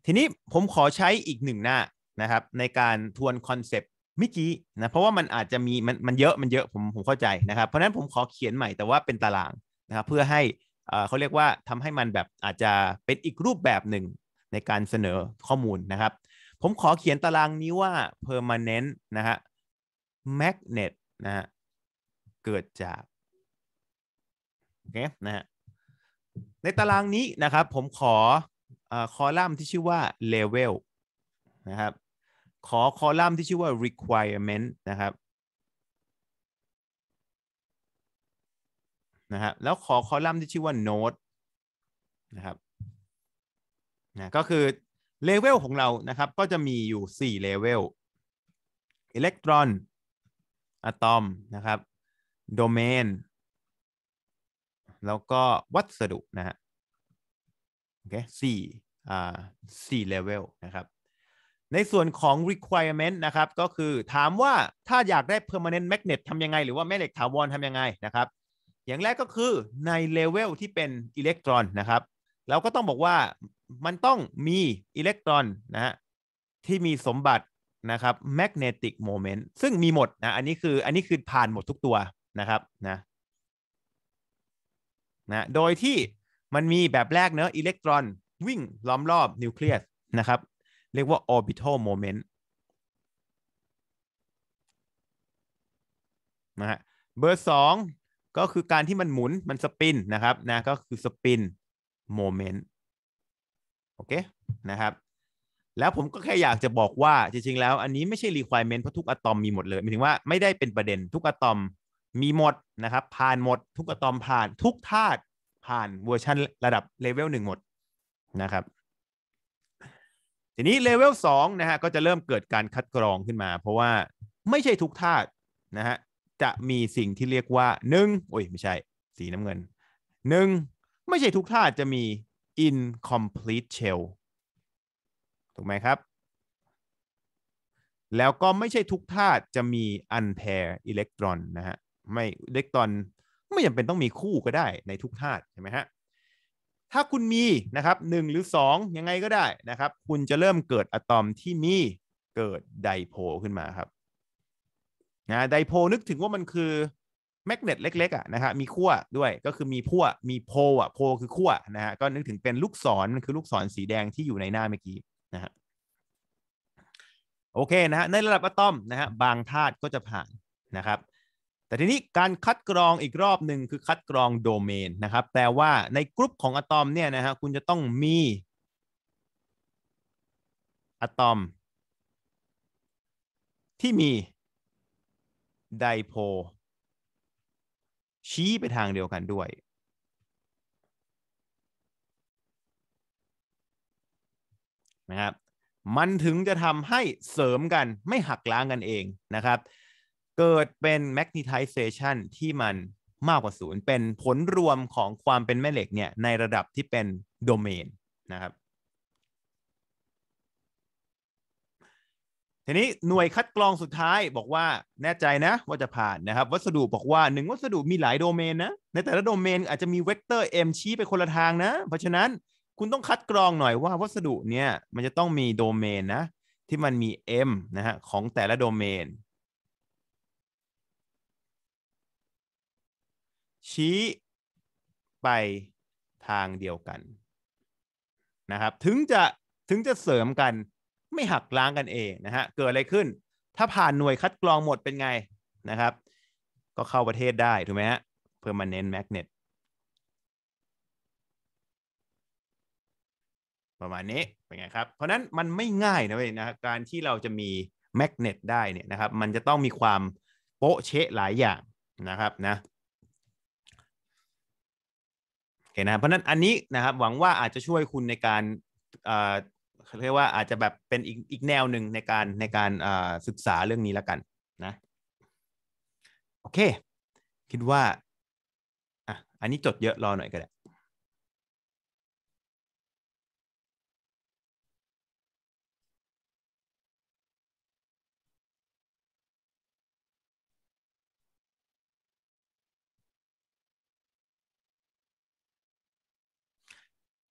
ทีนี้ผมขอใช้อีกหนึ่งหน้านะครับ ในการทวนคอนเซปต์เมื่อกี้นะเพราะว่ามันอาจจะมีมันมันเยอะมันเยอะผมผมเข้าใจนะครับ เพราะนั้นผมขอเขียนใหม่ แต่ว่าเป็นตารางนะครับ เพื่อให้อ่เขาเรียกว่าทำให้มันแบบอาจจะเป็นอีกรูปแบบหนึ่งในการเสนอข้อมูลนะครับ ผมขอเขียนตารางนี้ว่า permanent นะฮะแมกเนตนะฮะเกิดจากโอเคนะฮะในตารางนี้นะครับผมขอคอลัมน์ที่ชื่อว่า level นะครับขอคอลัมน์ที่ชื่อว่า requirement นะครับนะฮะแล้วขอคอลัมน์ที่ชื่อว่า node นะครับนะก็คือเลเวลของเรานะครับก็จะมีอยู่4เลเวลอิเล็กตรอนอะตอมนะครับโดเมนแล้วก็วัสดุนะฮะโอเคสี่อ่าสี่เลเวลนะครับ ในส่วนของ requirement นะครับ ก็คือถามว่าถ้าอยากได้ permanent magnet ทำยังไงหรือว่าแม่เหล็กถาวรทำยังไงนะครับ อย่างแรกก็คือในเลเวลที่เป็นอิเล็กตรอนนะครับเราก็ต้องบอกว่ามันต้องมีอิเล็กตรอนนะฮะที่มีสมบัตินะครับ magnetic moment ซึ่งมีหมดนะอันนี้คือ อันนี้คือผ่านหมดทุกตัวนะครับนะนะโดยที่มันมีแบบแรกเนอะอิเล็กตรอนวิ่งล้อมรอบนิวเคลียสนะครับ เรียกว่า orbital moment นะฮะเบอร์สองก็คือการที่มันหมุนมันสปินนะครับนะก็คือสปินโมเมนต์โอเค นะครับแล้วผมก็แค่อยากจะบอกว่าจริงๆแล้วอันนี้ไม่ใช่รีควอรี่เมนเพราะทุกอะตอมมีหมดเลยหมายถึงว่าไม่ได้เป็นประเด็นทุกอะตอมมีหมดนะครับผ่านหมดทุกอะตอมผ่านทุกธาตุผ่านเวอร์ชันระดับเลเวลหนึ่งหมดนะครับทีนี้เลเวลสองนะฮะก็จะเริ่มเกิดการคัดกรองขึ้นมา เพราะว่าไม่ใช่ทุกธาตุนะฮะจะมีสิ่งที่เรียกว่าหนึ่งโอ้ยไม่ใช่สีน้ำเงินหนึ่งไม่ใช่ทุกธาตุจะมี incomplete shell ถูกไหมครับ แล้วก็ไม่ใช่ทุกธาตุจะมีอันแพร์อิเล็กตรอนนะฮะ ไม่ อิเล็กตรอนไม่จำเป็นต้องมีคู่ก็ได้ในทุกธาตุใช่ไหมฮะ ถ้าคุณมีนะครับหหรือ 2 ยังไงก็ได้นะครับ คุณจะเริ่มเกิดอะตอมที่มีเกิดไดโพขึ้นมาครับนะไดโพนึกถึงว่ามันคือแมกเนตเล็กๆอ่ะนะครับมีขั้วด้วยก็คือมีพั่วมีโพอ่ะโพคือขั้วนะฮะก็นึกถึงเป็นลูกศรมันคือลูกศรสีแดงที่อยู่ในหน้าเมื่อกี้โอเค นะฮะในระดับอะตอมนะฮะบางธาตุก็จะผ่านนะครับ แต่ทีนี้การคัดกรองอีกรอบหนึ่งคือคัดกรองโดเมนนะครับแปลว่าในกรุ๊ปของอะตอมเนี่ยนะฮะคุณจะต้องมีอะตอม ที่มีไดโพชี้ไปทางเดียวกันด้วย นะครับมันถึงจะทำให้เสริมกันไม่หักล้างกันเองนะครับ เกิดเป็น magnetization ที่มันมากกว่าศูนย์เป็นผลรวมของความเป็นแม่เหล็กเนี่ย ในระดับที่เป็นโดเมนนะครับทีนี้หน่วยคัดกรองสุดท้ายบอกว่าแน่ใจนะว่าจะผ่านนะครับ วัสดุบอกว่าหนึ่งวัสดุมีหลายโดเมนนะในแต่ละโดเมนอาจจะมีเวกเตอร์ m ชี้ไปคนละทางนะ เพราะฉะนั้นคุณต้องคัดกรองหน่อยว่าวัสดุเนี่ยมันจะต้องมีโดเมนนะ ที่มันมี M นะฮะของแต่ละโดเมน ชี้ไปทางเดียวกันนะครับถึงจะถึงจะเสริมกันไม่หักล้างกันเองนะฮะเกิดอะไรขึ้นถ้าผ่านหน่วยคัดกรองหมดเป็นไง นะครับ ก็เข้าประเทศได้ ถูกไหมฮะเพื่อมาเน้นแมกเนตประมาณนี้เป็นไงครับ เพราะนั้นมันไม่ง่ายนะเว้ยนะการที่เราจะมีแมกเนตได้เนี่ยนะครับ มันจะต้องมีความโป๊ะเชะหลายอย่างนะครับนะโอเคนะเพราะนั้นอันนี้นะครับหวังว่าอาจจะช่วยคุณในการเเรียกว่าอาจจะแบบเป็นอีกอีกแนวหนึ่งในการในการศึกษาเรื่องนี้แล้วกันนะโอเค คิดว่าอ่ะอันนี้จดเยอะรอหน่อยก็ได้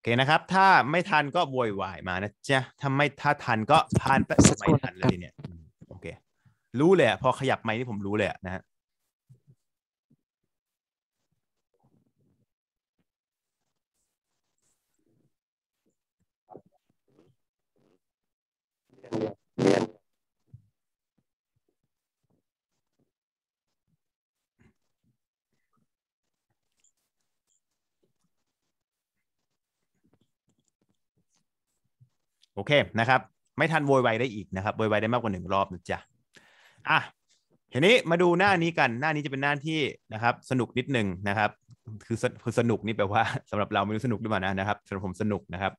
โอเคนะครับ ถ้าไม่ทันก็ววยวายมานะจ๊ะถ้าไม่ถ้าทันก็ทานไปไม่ทันเลยเนี่ย โอเค รู้เลยอะพอขยับไม้นี่ผมรู้เลยนะฮะโอเคนะครับไม่ทันโวยวายได้อีกนะครับโวยวายได้มากกว่าหนึ่งรอบนะจ๊ะอ่ะทีนี้มาดูหน้านี้กันหน้านี้จะเป็นหน้าที่นะครับ สนุกนิดหนึ่งนะครับคือคือสนุกนี่แปลว่า สำหรับเราไม่รู้สนุกหรือเปล่านะนะครับสำหรับผมสนุกนะครับ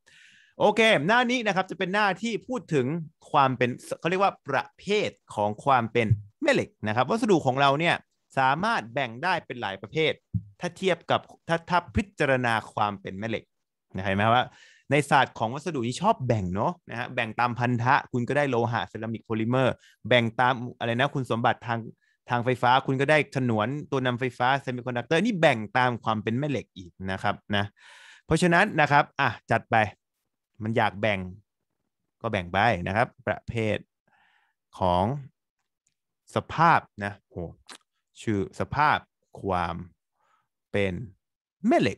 โอเคหน้านี้นะครับจะเป็นหน้าที่พูดถึงความเป็นเขาเรียกว่าประเภทของความเป็นแม่เหล็กนะครับวัสดุของเราเนี่ยสามารถแบ่งได้เป็นหลายประเภท ถ้าเทียบกับถ้าถ้าพิจารณาความเป็นแม่เหล็กนะเห็นไหมว่าในศาสตร์ของวัสดุที่ชอบแบ่งเนาะนะฮะแบ่งตามพันธะคุณก็ได้โลหะเซรามิกโพลิเมอร์แบ่งตามอะไรนะคุณสมบัติทางทางไฟฟ้าคุณก็ได้ถนวนตัวนำไฟฟ้าเซมิคอนดักเตอร์ นี่แบ่งตามความเป็นแม่เหล็กอีกนะครับนะเพราะฉะนั้นนะครับอ่ะจัดไป มันอยากแบ่งก็แบ่งไปนะครับประเภทของสภาพนะโหชื่อสภาพความเป็นแม่เหล็ก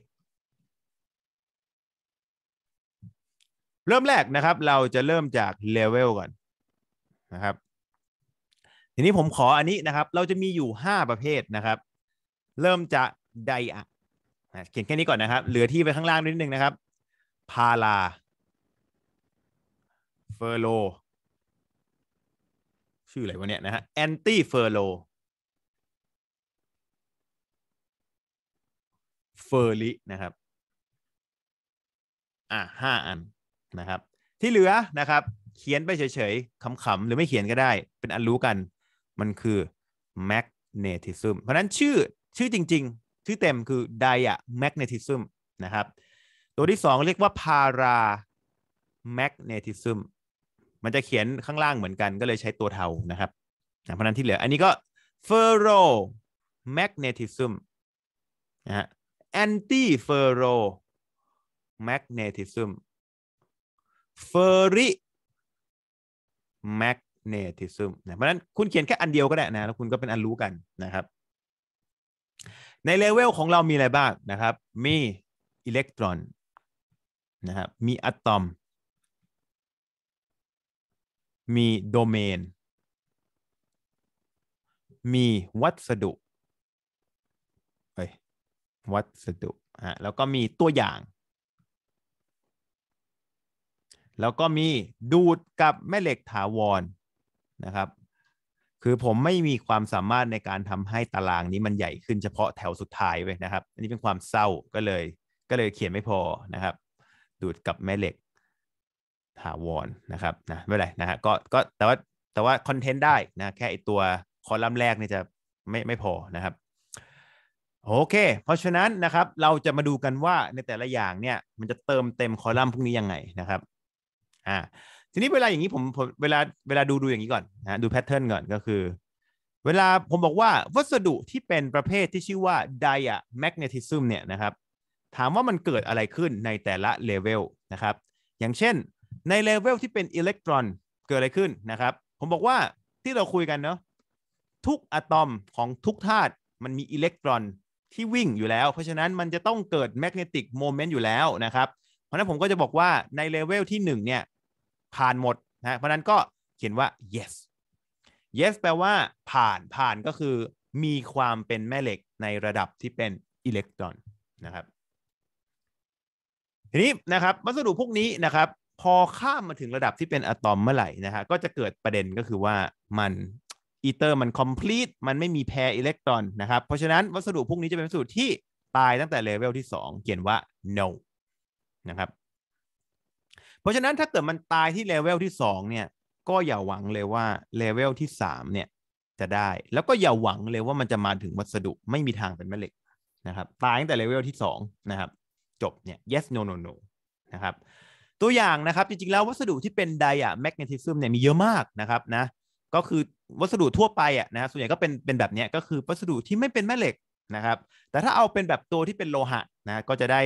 เริ่มแรกนะครับเราจะเริ่มจากเลเวลก่อนนะครับทีนี้ผมขออันนี้นะครับ เราจะมีอยู่ 5 ประเภทนะครับเริ่มจากไดอะเขียนแค่นี้ก่อนนะครับเหลือที่ไปข้างล่างนิดนึงนะครับ พาลาเฟอร์โล ชื่อ อะไรวะเนี่ยนะฮะแอนตี้เฟอร์โลเฟอร์ลิ นะครับ อ่ะห้าอันนะครับ ที่เหลือนะครับ เขียนไปเฉยๆขำๆ หรือไม่เขียนก็ได้เป็นอันรู้กันมันคือ magnetism เพราะนั้นชื่อชื่อจริงๆ ชื่อเต็มคือ diamagnetism นะครับ ตัวที่สองเรียกว่า paramagnetism มันจะเขียนข้างล่างเหมือนกันก็เลยใช้ตัวเทานะครับเพราะนั้นที่เหลือ อันนี้ก็ ferromagnetism นะฮะ anti ferromagnetism เฟอริแมกเนติซึมนะเพราะนั้นคุณเขียนแค่อันเดียวก็ได้นะ แล้วคุณก็เป็นอันรู้กันนะครับ ในเลเวลของเรามีอะไรบ้างนะครับ มีอิเล็กตรอนนะครับมีอะตอม มีโดเมน มีวัสดุเฮ้ยวัสดุฮะแล้วก็มีตัวอย่างแล้วก็มีดูดกับแม่เหล็กถาวรนะครับ คือผมไม่มีความสามารถในการทำให้ตารางนี้มันใหญ่ขึ้นเฉพาะแถวสุดท้ายไว้นะครับ อันนี้เป็นความเศร้าก็เลย ก็เลยเขียนไม่พอนะครับ ดูดกับแม่เหล็กถาวรนนะครับนะไม่เป็นไรนะฮะก็ก็แต่ว่าแต่ว่าคอนเทนต์ได้นะแค่ไอตัวคอลัมน์แรกเนี่ยจะไม่ไม่พอนะครับโอเค เพราะฉะนั้นนะครับเราจะมาดูกันว่าในแต่ละอย่างเนี่ยมันจะเติมเต็มคอลัมน์พวกนี้ยังไงนะครับ่าทีนี้เวลาอย่างนี้ผมผมเวลาเวลาดูดูอย่างนี้ก่อนนะดูแพทเทิร์นก่อนก็คือ เวลาผมบอกว่าวัสดุที่เป็นประเภทที่ชื่อว่าไดอะแมกเนติซึมเนี่ยนะครับถามว่ามันเกิดอะไรขึ้นในแต่ละเลเวลนะครับอย่างเช่นในเลเวลที่เป็นอิเล็กตรอนเกิดอะไรขึ้นนะครับผมบอกว่าที่เราคุยกันเนาะทุกอะตอมของทุกธาตุมันมีอิเล็กตรอนที่วิ่งอยู่แล้ว เพราะฉะนั้นมันจะต้องเกิดแมกเนติกโมเมนต์อยู่แล้วนะครับเพราะนั้นผมก็จะบอกว่าในเลเวลที่1เนี่ยผ่านหมดนะเพราะนั้นก็เขียนว่า yes yes แปลว่าผ่านผ่านก็คือมีความเป็นแม่เหล็กในระดับที่เป็นอิเล็กตรอน นะครับทีนี้นะครับ วัสดุพวกนี้นะครับ พอข้ามมาถึงระดับที่เป็นอะตอมเมื่อไหร่นะฮะก็จะเกิดประเด็นก็คือว่ามันอีเตอร์มัน complete มันไม่มีแพรอิเล็กตรอนนะครับเพราะฉะนั้นวัสดุพวกนี้จะเป็นวัสดุที่ตายตั้งแต่เลเวลที่ 2 เขียนว่า no นะครับเพราะฉะนั้นถ้าเกิดมันตายที่เลเวลที่สองเนี่ยก็อย่าหวังเลยว่าเลเวลที่สามเนี่ยจะได้ แล้วก็อย่าหวังเลยว่ามันจะมาถึงวัสดุไม่มีทางเป็นแม่เหล็กนะครับตายตั้งแต่เลเวลที่สองนะครับจบเนี่ย yes no no no นะครับตัวอย่างนะครับจริงๆแล้ววัสดุที่เป็นไดอะแมกเนติซึมเนี่ยมีเยอะมากนะครับนะก็คือวัสดุทั่วไปอ่ะนะส่วนใหญ่ก็เป็นเป็นแบบนี้ก็คือวัสดุที่ไม่เป็นแม่เหล็กนะครับ แต่ถ้าเอาเป็นแบบตัวที่เป็นโลหะนะ ก็จะได้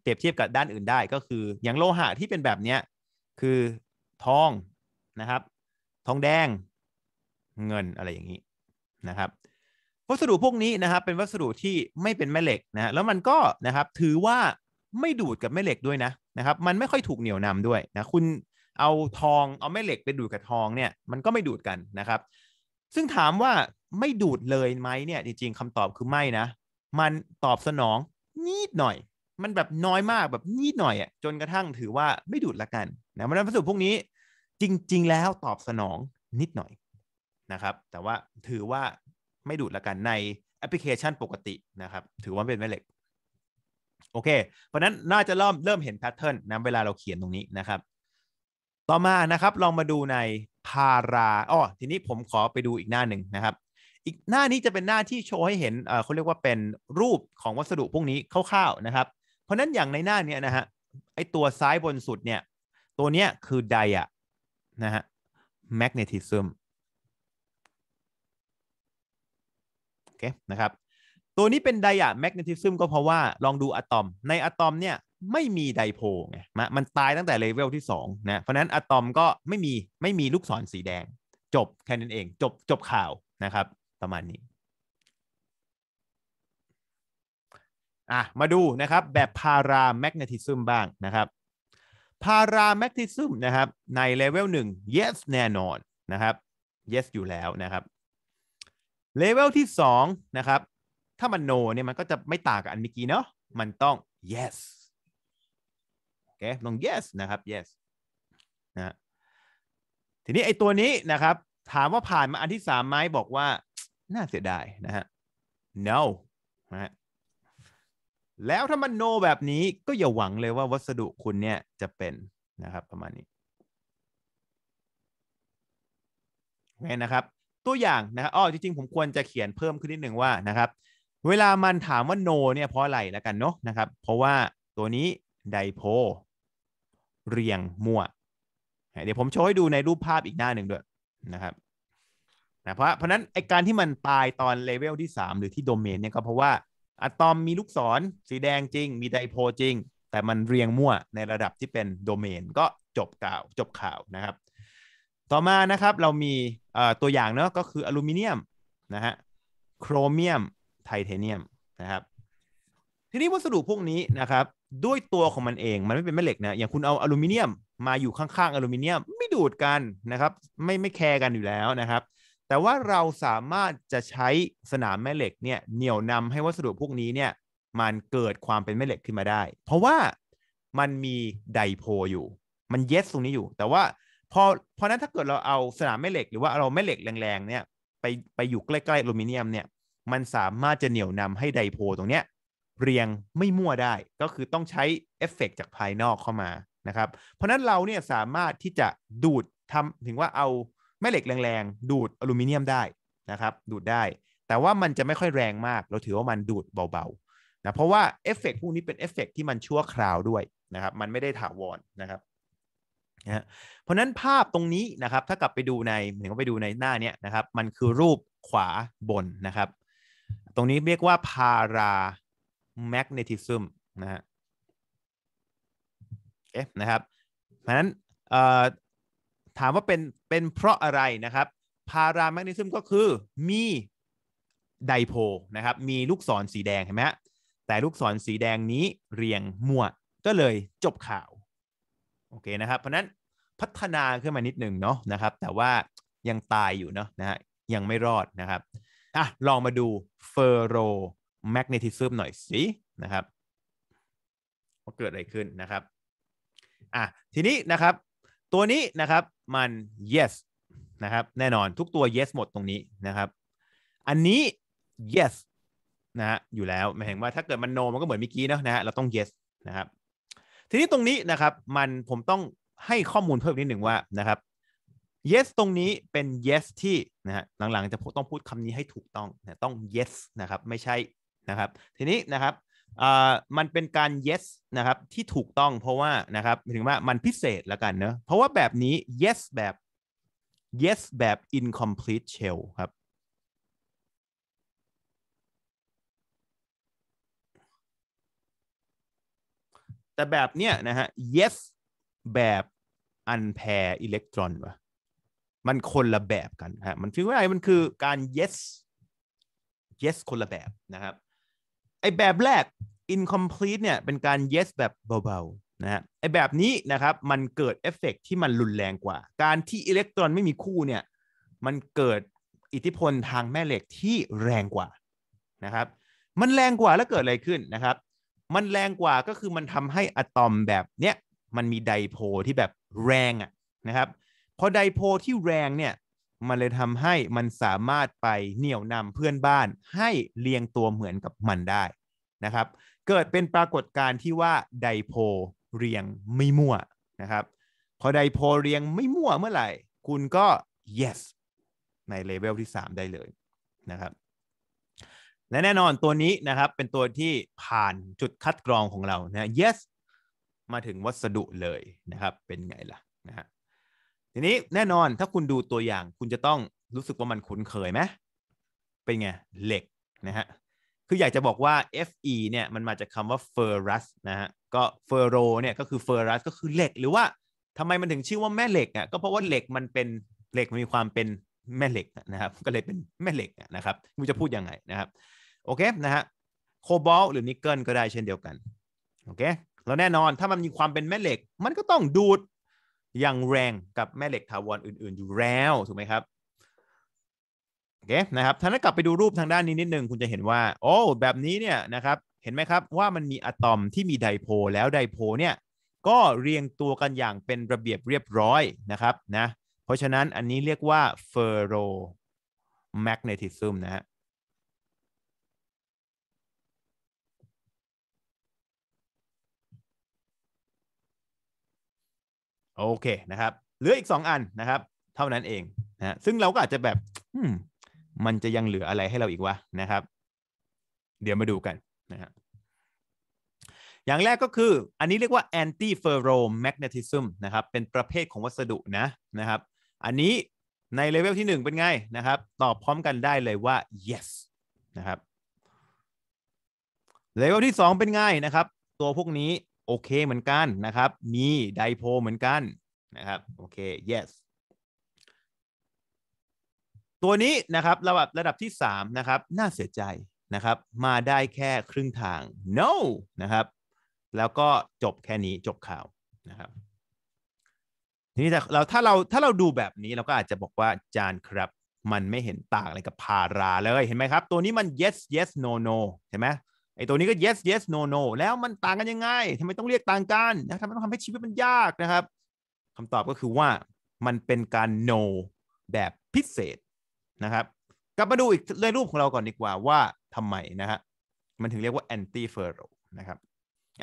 เปรียบเทียบกับด้านอื่นได้ ก็คือ อย่างโลหะที่เป็นแบบเนี้ยคือทองนะครับ ทองแดง เงินอะไรอย่างนี้นะครับ วัสดุพวกนี้นะครับ เป็นวัสดุที่ไม่เป็นแม่เหล็กนะ แล้วมันก็นะครับ ถือว่าไม่ดูดกับแม่เหล็กด้วยนะ นะครับ มันไม่ค่อยถูกเหนี่ยวนำด้วยนะ คุณเอาทอง เอาแม่เหล็กไปดูดกับทองเนี่ย มันก็ไม่ดูดกันนะครับ ซึ่งถามว่าไม่ดูดเลยไหมเนี่ย จริงๆคำตอบคือไม่นะ มันตอบสนอง นิดหน่อย มันแบบน้อยมากแบบนิดหน่อยอะ่ะ จนกระทั่งถือว่าไม่ดูด ละ กัน นะมันพัสดุพวกนี้ จริง ๆ แล้วตอบสนองนิดหน่อยนะครับ แต่ว่าถือว่าไม่ดูด ละ กันในแอปพลิเคชันปกตินะครับ ถือว่าเป็นแม่เหล็กโอเค เพราะนั้นน่าจะเริ่มเริ่มเห็นแพทเทิร์นนะเวลาเราเขียนตรงนี้นะครับ ต่อมานะครับ ลองมาดูในพาราอ๋อทีนี้ผมขอไปดูอีกหน้าหนึ่งนะครับอีกหน้านี้จะเป็นหน้าที่โชว์ให้เห็นเขาเรียกว่าเป็นรูปของวัสดุพวกนี้คร่าวๆนะครับ เพราะนั้นอย่างในหน้านี้นะฮะ ไอตัวซ้ายบนสุดเนี่ย ตัวเนี้ยคือไดอะนะฮะแมกเนติซึมโอเคนะครับตัวนี้เป็นไดอะแมกเนติซึมก็เพราะว่าลองดูอะตอม ในอะตอมเนี่ยไม่มีไดโพงไงมันตายตั้งแต่ เลเวลที่ 2 นะเพราะนั้นอะตอมก็ไม่มีไม่มีลูกศรสีแดง จบแค่นั้นเอง จบจบข่าวนะครับประมาณนี้ อ่ะ มาดูนะครับ แบบพาราแมกเนติซึมบ้างนะครับ พาราแมกเนติซึมนะครับในเลเวลหนึ่ง yes แน่นอนนะครับ yes อยู่แล้วนะครับเลเวลที่2นะครับถ้ามัน no เนี่ยมันก็จะไม่ต่างกับอันเมื่อกี้เนาะ มันต้อง yes โอเคต้อง yes นะครับ yes นะ ทีนี้ไอตัวนี้นะครับ ถามว่าผ่านมาอันที่ 3ไหมบอกว่าน่าเสียดายนะฮะ no นะฮะแล้วถ้ามันโนแบบนี้ก็อย่าหวังเลยว่าวัสดุคุณเนี่ยจะเป็นนะครับ ประมาณนี้เคนะครับ ตัวอย่างนะอ๋อจริงๆผมควรจะเขียนเพิ่มขึ้นนิดหนึ่งว่านะครับ เวลามันถามว่าโนเนี่ยเพราะอะไรแล้วกันเนาะนะครับ เพราะว่าตัวนี้ ไดโพ เรียงมั่ว เดี๋ยวผมโชว์ให้ดูในรูปภาพอีกหน้าหนึ่งด้วยนะครับนะเพราะเพราะนั้นไอการที่มันตายตอนเลเวลที่ 3 หรือที่โดเมนเนี่ยก็เพราะว่า อะตอมมีลูกศร สีแดงจริง มีไดโพจริง แต่มันเรียงมั่วในระดับที่เป็นโดเมนก็จบกล่าวจบข่าวนะครับ ต่อมานะครับเรามีตัวอย่างเนาะก็คืออลูมิเนียมนะฮะโครเมียมไทเทเนียมนะครับ ทีนี้วัสดุพวกนี้นะครับ ด้วยตัวของมันเองมันไม่เป็นแม่เหล็กนะอย่างคุณเอาอลูมิเนียมมาอยู่ข้างๆอลูมิเนียมไม่ดูดกันนะครับ ไม่ไม่แคร์กันอยู่แล้วนะครับแต่ว่าเราสามารถจะใช้สนามแม่เหล็ก เนี่ยเหนี่ยวนำให้วัสดุพวกนี้เนี่ยมันเกิดความเป็นแม่เหล็กขึ้นมาได้ เพราะว่ามันมีไดโพอยู่ มันเยสตรงนี้อยู่ แต่ว่าพอเพราะนั้นถ้าเกิดเราเอาสนามแม่เหล็กหรือว่าเราแม่เหล็กแรงๆเนี่ยไปไปอยู่ใกล้ๆ อลูมิเนียมเนี่ยมันสามารถจะเหนี่ยวนำให้ไดโพตรงเนี้ยเรียงไม่มั่วได้ก็คือต้องใช้เอฟเฟกจากภายนอกเข้ามานะครับเพราะนั้นเราเนี่ยสามารถที่จะดูดทำถึงว่าเอาม่เหล็ก แรง ๆ ดูดอลูมิเนียมได้ นะครับ ดูดได้ แต่ว่ามันจะไม่ค่อยแรงมาก เราถือว่ามันดูดเบาๆนะ เพราะว่าเอฟเฟกพวกนี้เป็นเอฟเฟกที่มันชั่วคราวด้วยนะครับ มันไม่ได้ถาวรนนะครับ นะ เพราะนั้นภาพตรงนี้นะครับ ถ้ากลับไปดูในเหมือนกบไปดูในหน้าเนี้ยนะครับ มันคือรูปขวาบนนะครับ ตรงนี้เรียกว่าพาราแมกเนติซึมนะฮะเอ๊ะนะครับ เพราะนั้นถามว่าเป็นเป็นเพราะอะไรนะครับ พาราแมกนิซึมก็คือมีไดโพนะครับ มีลูกศรสีแดงเห็นไหมฮะแต่ลูกศรสีแดงนี้เรียงมั่วก็เลยจบข่าว โอเคนะครับ เพราะนั้นพัฒนาขึ้นมานิดหนึ่งเนาะนะครับ แต่ว่ายังตายอยู่ เนาะนะฮะยังไม่รอดนะครับ อ่ะ ลองมาดูเฟอโรแมกเนติซึมหน่อยสินะครับว่าเกิดอะไรขึ้นนะครับอ่ะทีนี้นะครับตัวนี้นะครับมัน yes นะครับ แน่นอนทุกตัว yes หมดตรงนี้นะครับ อันนี้ yes นะฮะอยู่แล้วหมายถึงว่าถ้าเกิด มัน no มันก็เหมือนเมื่อกี้เนาะนะฮะเราต้อง yes นะครับ ทีนี้ตรงนี้นะครับมันผมต้องให้ข้อมูลเพิ่มนิดหนึ่งว่านะครับ yes ตรงนี้เป็น yes ที่นะฮะหลังๆจะต้องพูดคำนี้ให้ถูกต้องนะต้อง yes นะครับ ไม่ใช่นะครับ ทีนี้นะครับมันเป็นการ yes นะครับที่ถูกต้องเพราะว่านะครับถึงว่ามันพิเศษละกันเนอะ เพราะว่าแบบนี้ yes แบบ yes แบบ incomplete shell ครับ แต่แบบเนี้ยนะฮะ yes แบบ unpair electron วะมันคนละแบบกันฮะมันคือว่าอะไรมันคือการ yes yes คนละแบบนะครับไอแบบแรก incomplete เนี่ยเป็นการ yes แบบเบาๆนะฮะไอแบบนี้นะครับมันเกิดเอฟเฟกที่มันรุนแรงกว่า การที่อิเล็กตรอนไม่มีคู่เนี่ยมันเกิดอิทธิพลทางแม่เหล็กที่แรงกว่านะครับมันแรงกว่าแล้วเกิดอะไรขึ้นนะครับ มันแรงกว่าก็คือมันทำให้อะตอมแบบเนี้ยมันมีไดโพที่แบบแรงอะนะครับพอไดโพที่แรงเนี่ยมันเลยทำให้มันสามารถไปเหนี่ยวนำเพื่อนบ้านให้เรียงตัวเหมือนกับมันได้นะครับ เกิดเป็นปรากฏการณ์ที่ว่าไดโพเรียงไม่มั่วนะครับ พอไดโพเรียงไม่มั่วเมื่อไหร่ คุณก็ yes ในเลเวลที่ 3 ได้เลยนะครับ และแน่นอนตัวนี้นะครับ เป็นตัวที่ผ่านจุดคัดกรองของเรานะ yes มาถึงวัสดุเลยนะครับ เป็นไงล่ะนะฮะทีนี้แน่นอนถ้าคุณดูตัวอย่าง คุณจะต้องรู้สึกว่ามันคุ้นเคยไหมเป็นไงเหล็กนะฮะคืออยากจะบอกว่า fe เนี่ยมันมาจากคำว่า ferrous นะฮะก็ ferro เนี่ยก็คือ ferrous ก็คือเหล็ก หรือว่าทำไมมันถึงชื่อว่าแม่เหล็กอ่ะก็เพราะว่าเหล็กมันเป็นเหล็กมันมีความเป็นแม่เหล็กนะครับก็เลยเป็นแม่เหล็กนะครับมูจะพูดยังไงนะครับโอเคนะฮะโคบอลหรือนิกเกิลก็ได้เช่นเดียวกันโอเคแล้วแน่นอนถ้ามันมีความเป็นแม่เหล็ก มันก็ต้องดูดยังแรงกับแม่เหล็กถาวรอื่นๆ อยู่แล้ว ถูกไหมครับโอเคนะครับ ถ้ากลับไปดูรูปทางด้านนี้นิดนึงคุณจะเห็นว่าโอ้แบบนี้เนี่ยนะครับ เห็นไหมครับว่ามันมีอะตอมที่มีไดโพแล้วไดโพเนี่ย ก็เรียงตัวกันอย่างเป็นระเบียบเรียบร้อยนะครับนะเพราะฉะนั้นอันนี้เรียกว่าเฟโรแมกเนติซึมนะฮะโอเคนะครับเหลืออีก 2 อันนะครับเท่านั้นเองนะซึ่งเราก็อาจจะแบบ มันจะยังเหลืออะไรให้เราอีกวะนะครับ เดี๋ยวมาดูกันนะครับอย่างแรกก็คืออันนี้เรียกว่า anti ferromagnetism นะครับเป็นประเภทของวัสดุนะนะครับอันนี้ในเลเวลที่ 1 เป็นไงนะครับตอบพร้อมกันได้เลยว่า yes นะครับเลเวลที่ 2 เป็นไงนะครับ ตัวพวกนี้โอเคเหมือนกันนะครับ มี ไดโพเหมือนกันนะครับ โอเค yes ตัวนี้นะครับระดับระดับที่ 3นะครับ น่าเสียใจนะครับ มาได้แค่ครึ่งทาง no นะครับ แล้วก็จบแค่นี้จบข่าวนะครับ ทีนี้เราถ้าเราถ้าเราดูแบบนี้เราก็อาจจะบอกว่าจานครับ มันไม่เห็นต่างอะไรกับพาราเลยเห็นไหมครับ ตัวนี้มัน yes yes no no เห็นไหมไอตัวนี้ก็ yes yes no no แล้วมันต่างกันยังไง ทำไมต้องเรียกต่างกันนะทำไมต้องทำให้ชีวิตมันยากนะครับ คำตอบก็คือว่ามันเป็นการ no แบบพิเศษนะครับ กลับมาดูอีกในรูปของเราก่อนดีกว่าว่าทำไมนะฮะมันถึงเรียกว่า anti furrow นะครับ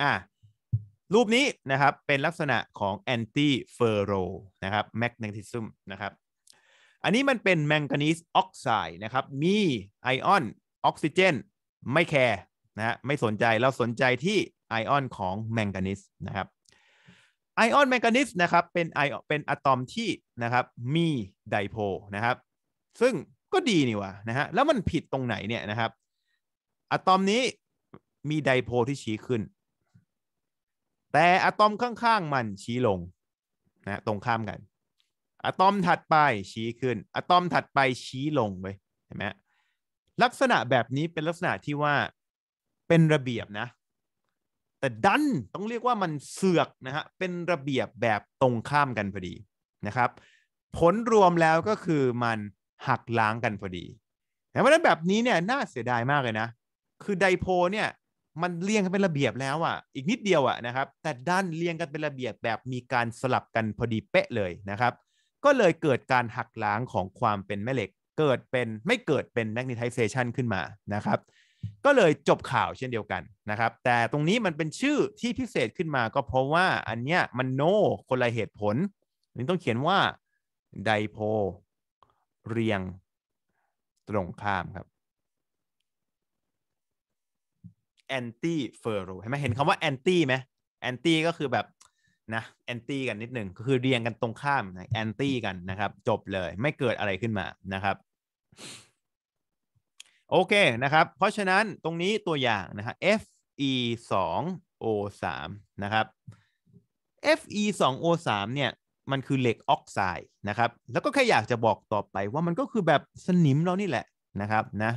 อ่ารูปนี้นะครับ เป็นลักษณะของ anti furrow นะครับ magnetism นะครับ อันนี้มันเป็นแมงกานีสออกไซด์นะครับ มีไอออนออกซิเจนไม่แคร์นะฮะไม่สนใจเราสนใจที่ไอออนของแมงกานิสนะครับไอออนแมงกานิสนะครับเป็นไอเป็นอะตอมที่นะครับมีไดโพนะครับ ซึ่งก็ดี นี่วะนะฮะแล้วมันผิดตรงไหนเนี่ยนะครับ อะตอมนี้มีไดโพที่ชี้ขึ้น แต่อะตอมข้างๆมันชี้ลงนะตรงข้ามกัน อะตอมถัดไปชี้ขึ้น อะตอมถัดไปชี้ลงไปเห็นไหมลักษณะแบบนี้เป็นลักษณะที่ว่าเป็นระเบียบนะ แต่ดันต้องเรียกว่ามันเสือกนะฮะเป็นระเบียบแบบตรงข้ามกันพอดีนะครับ ผลรวมแล้วก็คือมันหักล้างกันพอดีเพราะนั้นแบบนี้เนี่ยน่าเสียดายมากเลยนะ คือไดโพเนี่ยมันเรียงกันเป็นระเบียบแล้วอะ่ะอีกนิดเดียวอะ่ะนะครับ แต่ด้านเรียงกันเป็นระเบียบแบบมีการสลับกันพอดีเป๊ะเลยนะครับ ก็เลยเกิดการหักล้างของความเป็นแม่เหล็ก เกิดเป็นไม่เกิดเป็นแมกนิทิเซชันขึ้นมานะครับก็เลยจบข่าวเช่นเดียวกันนะครับ แต่ตรงนี้มันเป็นชื่อที่พิเศษขึ้นมาก็เพราะว่าอันเนี้ยมันโน no, คนละเหตุผล นี่ต้องเขียนว่า ไดโพเรียงตรงข้ามครับแอนตี้เฟอร์โรเห็นไหมเห็นคำว่าแอนตี้ไหมแอนตี้ก็คือแบบนะแอนตี้กันนิดหนึ่งก็คือเรียงกันตรงข้ามแอนตี้กันนะครับ จบเลยไม่เกิดอะไรขึ้นมานะครับโอเคนะครับ เพราะฉะนั้นตรงนี้ตัวอย่างนะฮะ fe 2 o 3นะครับ fe 2 o 3เนี่ยมันคือเหล็กออกไซด์นะครับ แล้วก็แค่อยากจะบอกต่อไปว่ามันก็คือแบบสนิมเรานี่แหละนะครับนะ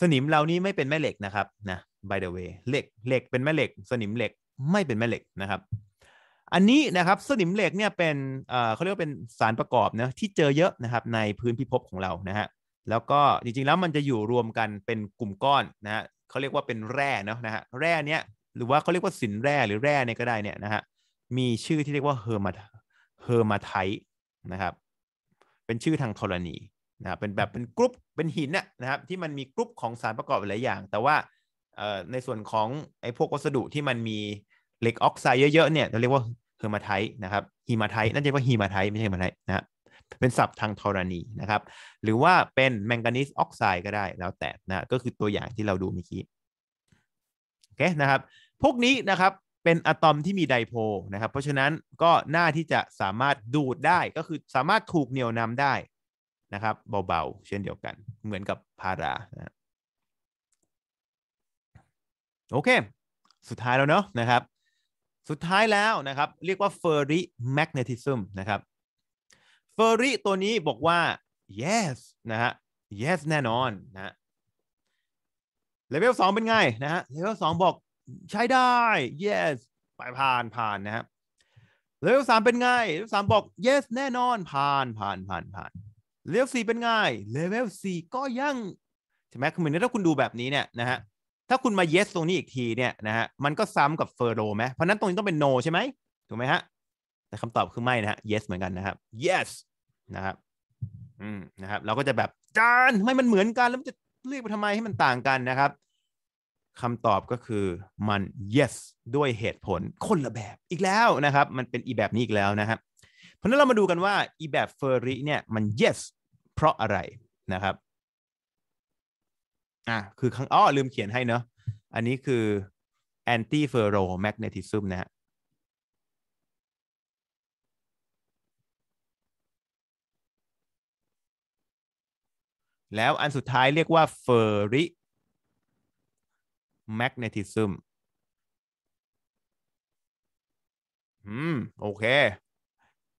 สนิมเรานี่ไม่เป็นแม่เหล็กนะครับนะ by the way เหล็ก เหล็กเป็นแม่เหล็ก สนิมเหล็กไม่เป็นแม่เหล็กนะครับ อันนี้นะครับสนิมเหล็กเนี่ยเป็นเขาเรียกว่าเป็นสารประกอบนะที่เจอเยอะนะครับในพื้นพิภพของเรานะฮะแล้วก็จริงๆแล้วมันจะอยู่รวมกันเป็นกลุ่มก้อนนะฮะเขาเรียกว่าเป็นแร่เนาะนะฮะแร่เนี้ยหรือว่าเขาเรียกว่าสินแร่หรือแร่เนี่ยก็ได้เนี่ยนะฮะมีชื่อที่เรียกว่าเฮอร์มาเฮอร์มาไทนะครับเป็นชื่อทางธรณีนะเป็นแบบเป็นกรุ๊ปเป็นหินน่ะนะครับที่มันมีกรุ๊ปของสารประกอบหลายอย่าง แต่ว่าในส่วนของไอ้พวกวัสดุที่มันมีเหล็กออกไซด์เยอะๆเนี่ยเราเรียกว่าเฮอร์มาไทนะครับฮีมาไทน่าจะว่าฮีมาไทไม่ใช่เฮอร์มาไทนะเป็นสับทางธรณีนะครับหรือว่าเป็นแมงกานีสออกไซด์ก็ได้แล้วแต่นะก็คือตัวอย่างที่เราดูเมื่อกี้โอเคนะครับ พวกนี้นะครับเป็นอะตอมที่มีไดโพลนะครับ เพราะฉะนั้นก็หน้าที่จะสามารถดูดได้ก็คือสามารถถูกเหนี่ยวนำได้นะครับเบาๆเช่นเดียวกัน เหมือนกับพารานะโอเค สุดท้ายแล้วเนาะนะครับ สุดท้ายแล้วนะครับ เรียกว่าเฟอริแมกเนติซึมนะครับเฟอร์รี่ตัวนี้บอกว่า yes นะฮะ yes แน่นอนนะเลเวลสองเป็นไงนะฮะเลเวลสองบอกใช้ได้ yes ไปผ่านผ่านนะฮะเลเวลสามเป็นไงเลเวลสามบอก yes แน่นอนผ่านผ่านผ่านผ่านเลเวลสี่เป็นไงเลเวลสี่ก็ยังใช่ไหมคือเหมือนถ้าคุณดูแบบนี้เนี่ยนะฮะ ถ้าคุณ มา yes ตรงนี้อีกทีเนี่ยนะฮะมันก็ซ้ำกับเฟอร์โรไหมเพราะนั้นตรงนี้ต้องเป็น no ใช่ไหมถูกไหมฮะแต่คำตอบคือไม่นะฮะ yes เหมือนกันนะครับ yes นะครับ อืม นะครับ เราก็จะแบบจานไม่มันเหมือนกัน แล้วมันจะเรียกไปทำไมให้มันต่างกันนะครับคำตอบก็คือมัน yes ด้วยเหตุผลคนละแบบอีกแล้วนะครับ มันเป็นอีแบบนี้อีกแล้วนะครับ เพราะนั้นเรามาดูกันว่าอีแบบเฟอร์ริเนี่ย มัน yes เพราะอะไรนะครับ อ่ะ คือข้างอ้อลืมเขียนให้เนอะอันนี้คือ anti ferro magnetism นะฮะแล้วอันสุดท้ายเรียกว่าเฟอร์ริแมกเนติซึม อืมโอเค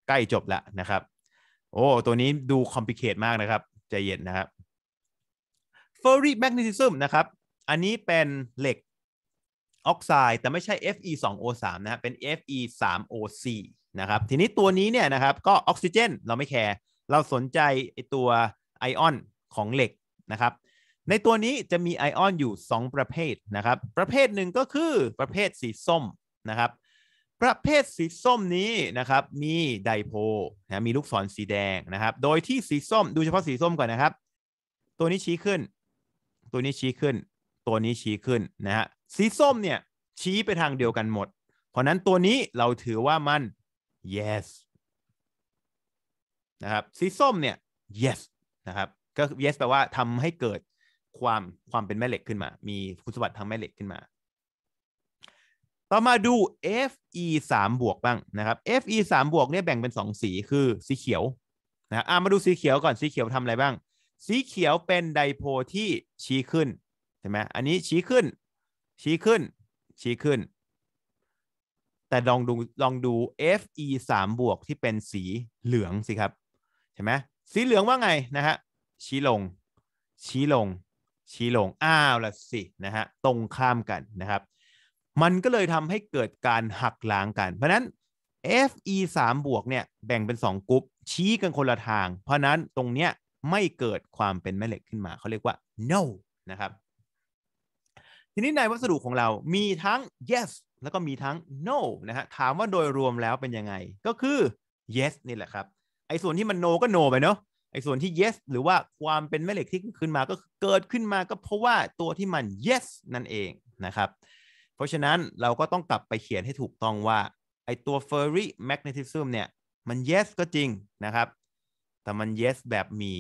ใกล้จบ แล้ว นะครับ โอ้ ตัวนี้ดูคอมพลิเคต มากนะครับใจเย็นนะครับเฟอร e r r แมก g n ซิซึมนะครับ อันนี้เป็นเหล็กออกไซด์แต่ไม่ใช่ Fe 2 O 3นะ เป็น Fe 3 O 4นะครับ ทีนี้ตัวนี้เนี่ย นะครับ ก็ออกซิเจน เราไม่แคร์เราสนใจตัว ไอออนของเหล็กนะครับ ในตัวนี้จะมีไอออนอยู่ 2 ประเภทนะครับ ประเภทหนึ่งก็คือประเภทสีส้มนะครับ ประเภทสีส้มนี้นะครับ มีไดโพนะมีลูกศรสีแดงนะครับ โดยที่สี ส้มดูเฉพาะสีส้มก่อนนะครับ ตัวนี้ชี้ขึ้น ตัวนี้ชี้ขึ้น ตัวนี้ชี้ขึ้นนะฮะสีส้มเนี่ยชี้ไปทางเดียวกันหมดเพราะนั้นตัวนี้เราถือว่ามัน yes นะครับสีส้มเนี่ย yes นะครับก็ yes แปลว่าทำให้เกิดความความเป็นแม่เหล็กขึ้นมา มีคุณสมบัติทางแม่เหล็กขึ้นมา ต่อมาดู fe 3บวกบ้างนะครับ fe 3บวกเนี่ยแบ่งเป็น 2 สีคือสีเขียวนะอ่ามาดูสีเขียวก่อน สีเขียว ทำอะไรบ้าง สีเขียวเป็นไดโพที่ ชี้ขึ้นใช่ไหมอันนี้ชี้ขึ้น ชี้ขึ้นชี้ขึ้น แต่ลองดูลองดู fe 3บวกที่เป็นสีเหลืองสิครับใช่ไหมสีเหลืองว่าไงนะฮะชี้ลง ชี้ลง ชี้ลง อ้าวละสิ นะฮะ ตรงข้ามกันนะครับ มันก็เลยทำให้เกิดการหักล้างกัน เพราะนั้น FE 3บวกเนี่ยแบ่งเป็น 2 กลุ่มชี้กันคนละทาง เพราะนั้นตรงเนี้ยไม่เกิดความเป็นแม่เหล็กขึ้นมา เขาเรียกว่า no นะครับ ทีนี้ในวัสดุของเรามีทั้ง yes แล้วก็มีทั้ง no นะฮะ ถามว่าโดยรวมแล้วเป็นยังไง ก็คือ yes นี่แหละครับ ไอ้ส่วนที่มัน no ก็ no ไปเนาะไอ้ส่วนที่ yes หรือว่าความเป็นแม่เหล็กที่ขึ้นมาก็เกิดขึ้นมาก็เพราะว่าตัวที่มัน yes นั่นเองนะครับ เพราะฉะนั้นเราก็ต้องกลับไปเขียนให้ถูกต้องว่า ไอ้ตัว furry magnetism เนี่ยมัน yes ก็จริงนะครับ แต่มัน yes แบบมี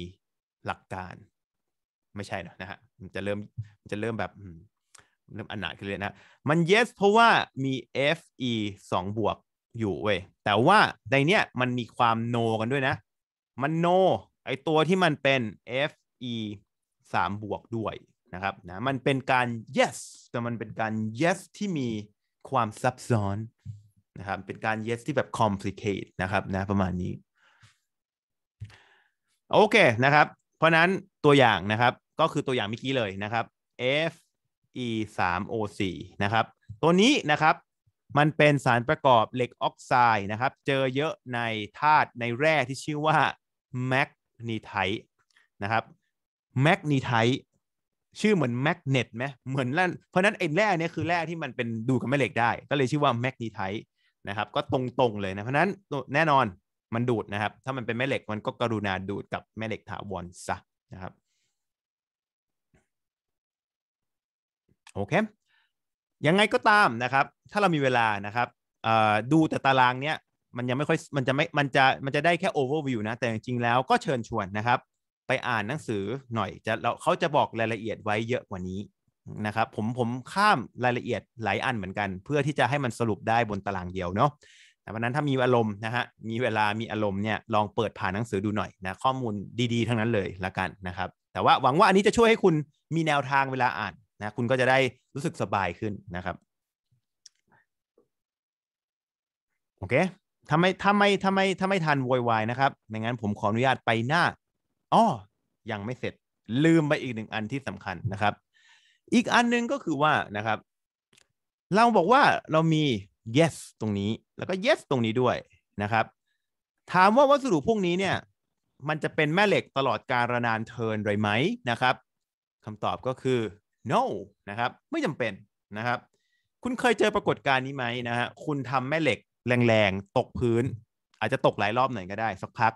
หลักการ ไม่ใช่นะฮะ มันจะเริ่มมันจะเริ่มแบบเริ่มอนาขึ้นเลยนะมัน yes เพราะว่ามี fe 2บวก อยู่เว้ย แต่ว่าในเนี้ยมันมีความ no กันด้วยนะ มัน no ไอตัวที่มันเป็น fe 3บวกด้วยนะครับนะมันเป็นการ yes แต่มันเป็นการ yes ที่มีความซับซ้อนนะครับเป็นการ yes ที่แบบ complicate นะครับนะประมาณนี้ โอเคนะครับ เพราะนั้นตัวอย่างนะครับก็คือตัวอย่างเมื่อกี้เลยนะครับ f e 3 o 4นะครับตัวนี้นะครับมันเป็นสารประกอบเหล็กออกไซด์นะครับเจอเยอะในธาตุในแร่ที่ชื่อว่าแมกนีไทต์นะครับแมกนีไทต์ชื่อเหมือนแมกเนตไหมเหมือนแร่เพราะนั้นไอ้แร่เนี้ยคือแร่ที่มันเป็นดูกับแม่เหล็กได้ ก็เลยชื่อว่าแมกนีไทต์นะครับก็ตรง ๆ เลย นะเพราะนั้นแน่นอนมันดูดนะครับถ้ามันเป็นแม่เหล็กมันก็กรุณาดูดกับแม่เหล็กถาวรซะนะครับโอเคยังไงก็ตามนะครับถ้าเรามีเวลานะครับดูแต่ตารางเนี้ยมันยังไม่ค่อยมันจะไม่มันจะมันจะได้แค่โอเวอร์วิวนะ แต่จริงๆ แล้วก็เชิญชวนนะครับ ไปอ่านหนังสือหน่อย จะเราเขาจะบอกรายละเอียดไว้เยอะกว่านี้นะครับ ผมผมข้ามรายละเอียดหลายอันเหมือนกัน เพื่อที่จะให้มันสรุปได้บนตารางเดียวเนาะแต่วันนั้นถ้ามีอารมณ์นะฮะมีเวลามีอารมณ์เนี่ยลองเปิดผ่านหนังสือดูหน่อย นะ ข้อมูลดีๆ ทั้งนั้นเลยละกันนะครับ แต่ว่าหวังว่าอันนี้จะช่วยให้คุณมีแนวทางเวลาอ่านนะ คุณก็จะได้รู้สึกสบายขึ้นนะครับโอเคถ้าไม่ถ้าไม่ถ้าไม่ถ้าไม่ทันวอยวายนะครับไม่งั้นผมขออนุญาตไปหน้าอ๋อยังไม่เสร็จลืมไปอีกหนึ่งอันที่สำคัญนะครับ อีกอันนึงก็คือว่านะครับ เราบอกว่าเรามี yes ตรงนี้แล้วก็ yes ตรงนี้ด้วยนะครับ ถามว่าวัสดุพวกนี้เนี่ย มันจะเป็นแม่เหล็กตลอดกาะนานเทินเลยไหมนะครับคำตอบก็คือ no นะครับ ไม่จำเป็นนะครับ คุณเคยเจอปรากฏการณ์นี้ไหมนะฮะคุณทำแม่เหล็กแรงๆ ตกพื้นอาจจะตกหลายรอบหน่อยก็ได้สักพัก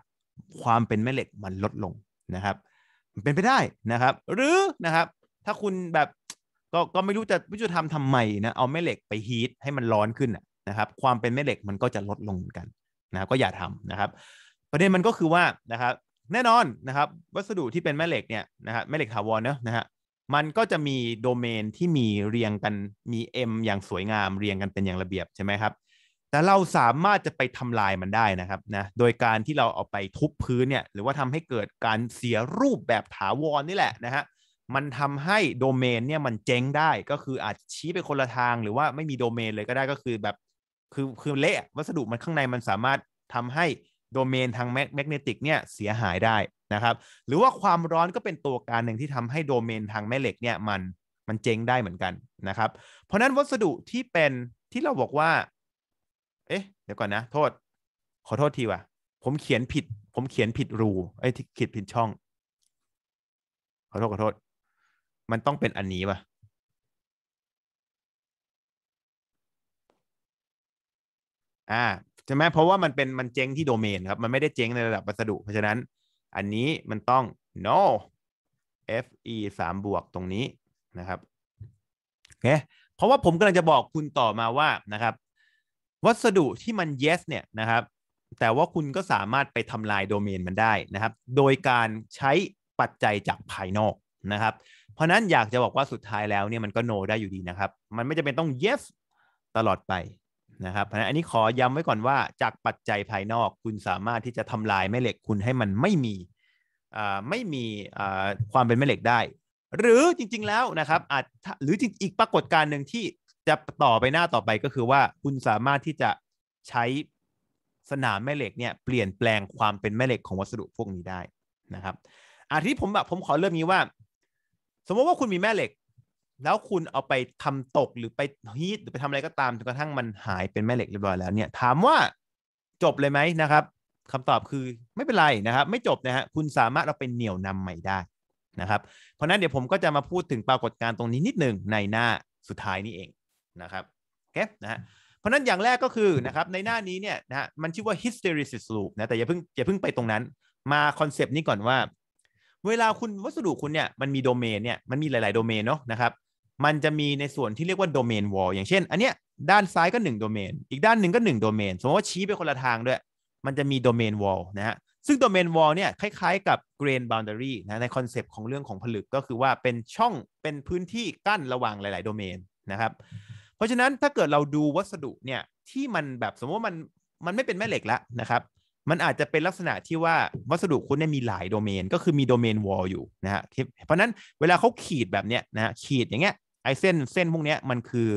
ความเป็นแม่เหล็กมันลดลงนะครับเป็นไปได้นะครับ หรือนะครับถ้าคุณแบบก็ก็ไม่รู้จะ วิจุทำทำไมนะเอาแม่เหล็กไปฮีทให้มันร้อนขึ้นนะครับความเป็นแม่เหล็กมันก็จะลดลงเหมือนกันนะก็อย่าทำนะครับ ประเด็นมันก็คือว่านะครับแน่นอนนะครับวัสดุที่เป็นแม่เหล็กเนี่ยนะฮะแม่เหล็กถาวรเนอะนะฮะมันก็จะมีโดเมนที่มีเรียงกันมี M อย่างสวยงามเรียงกันเป็นอย่างระเบียบใช่ไหมครับแต่เราสามารถจะไปทำลายมันได้นะครับนะโดยการที่เราเอาไปทุบพื้นเนี่ยหรือว่าทำให้เกิดการเสียรูปแบบถาวรนนี่แหละนะฮะมันทำให้โดเมนเนี่ยมันเจ๊งได้ก็คืออาจชี้ไปคนละทางหรือว่าไม่มีโดเมนเลยก็ได้ก็คือแบบคือคือเละวัสดุมันข้างในมันสามารถทำให้โดเมนทางแมกเนติกเนี่ยเสียหายได้นะครับ หรือว่าความร้อนก็เป็นตัวการหนึ่งที่ทำให้โดเมนทางแม่เหล็กเนี่ยมันมันเจ๊งได้เหมือนกันนะครับ เพราะนั้นวัสดุที่เป็นที่เราบอกว่าเอ๊ะเดี๋ยวก่อนนะ โทษ ขอโทษทีว่ะ ผมเขียนผิดผมเขียนผิดรูเอ้ยเขียนผิดช่อง ขอโทษขอโทษ มันต้องเป็นอันนี้ป่ะ อ่าใช่ไหมเพราะว่ามันเป็นมันเจ๊งที่โดเมนครับ มันไม่ได้เจ๊งในระดับวัสดุ เพราะฉะนั้นอันนี้มันต้อง no fe สามบวกตรงนี้นะครับโอเคเพราะว่าผมกำลังจะบอกคุณต่อมาว่านะครับวัสดุที่มัน yes เนี่ยนะครับแต่ว่าคุณก็สามารถไปทำลายโดเมนมันได้นะครับ โดยการใช้ปัจจัยจากภายนอกนะครับ เพราะนั้นอยากจะบอกว่าสุดท้ายแล้วเนี่ยมันก็โ no ได้อยู่ดีนะครับมันไม่จะเป็นต้อง yes ตลอดไปนะครับเพราะนั้นอันนี้ขอย้ำไว้ก่อนว่าจากปัจจัยภายนอกคุณสามารถที่จะทำลายแม่เหล็กคุณให้มันไม่มีไม่มีความเป็นแม่เหล็กได้ หรือจริง ๆแล้วนะครับอาจหรืออีกปรากฏการณ์หนึ่งที่จะต่อไปหน้าต่อไปก็คือว่า คุณสามารถที่จะใช้สนามแม่เหล็กเนี่ย เปลี่ยนแปลงความเป็นแม่เหล็กของวัสดุพวกนี้ได้นะครับอาที่ผมแบบผมขอเริ่มนี้ว่า สมมติว่าคุณมีแม่เหล็ก แล้วคุณเอาไปทำตกหรือไปฮีทหรือไปทำอะไรก็ตามจนกระทั่งมันหายเป็นแม่เหล็กเรียบร้อยแล้วเนี่ยถามว่าจบเลยไหมนะครับ คำตอบคือไม่เป็นไรนะครับ ไม่จบนะฮะคุณสามารถเอาไปเหนี่ยวนำใหม่ได้นะครับ เพราะนั้นเดี๋ยวผมก็จะมาพูดถึงปรากฏการณ์ตรงนี้นิดหนึ่งในหน้าสุดท้ายนี่เองนะครับโอเคนะฮะเพราะนั้นอย่างแรกก็คือนะครับในหน้านี้เนี่ยนะฮะมันชื่อว่า hysteresis loop นะแต่อย่าเพิ่งอย่าเพิ่งไปตรงนั้นมาคอนเซปต์นี้ก่อนว่า เวลาคุณวัสดุคุณเนี่ยมันมีโดเมนเนี่ยมันมีหลายๆ โดเมนเนาะนะครับมันจะมีในส่วนที่เรียกว่าโดเมนวอลอย่างเช่น อันเนี้ยด้านซ้ายก็ 1 โดเมน อีกด้านหนึ่งก็ 1 โดเมน สมมติว่าชี้ไปคนละทางด้วย มันจะมีโดเมนวอลนะฮะซึ่งโดเมนวอลเนี่ยคล้าย ๆ กับเกรนบาวน์ดารีนะในคอนเซปต์ของเรื่องของผลึกก็คือว่าเป็นช่องเป็นพื้นที่กั้นระหว่างหลาย ๆโดเมนนะครับราะฉะนั้นถ้าเกิดเราดูวัสดุเนี่ย ที่มันแบบสมมติว่ามันมันไม่เป็นแม่เหล็กแล้วนะครับมันอาจจะเป็นลักษณะที่ว่าวัสดุคุณเนี่ยมีหลายโดเมนก็คือมีโดเมนวอลอยู่นะฮะเพราะนั้นเวลาเขาขีดแบบเนี้ยนะขีดอย่างเงี้ยไอเส้นเส้นพวกเนี้ยมันคือ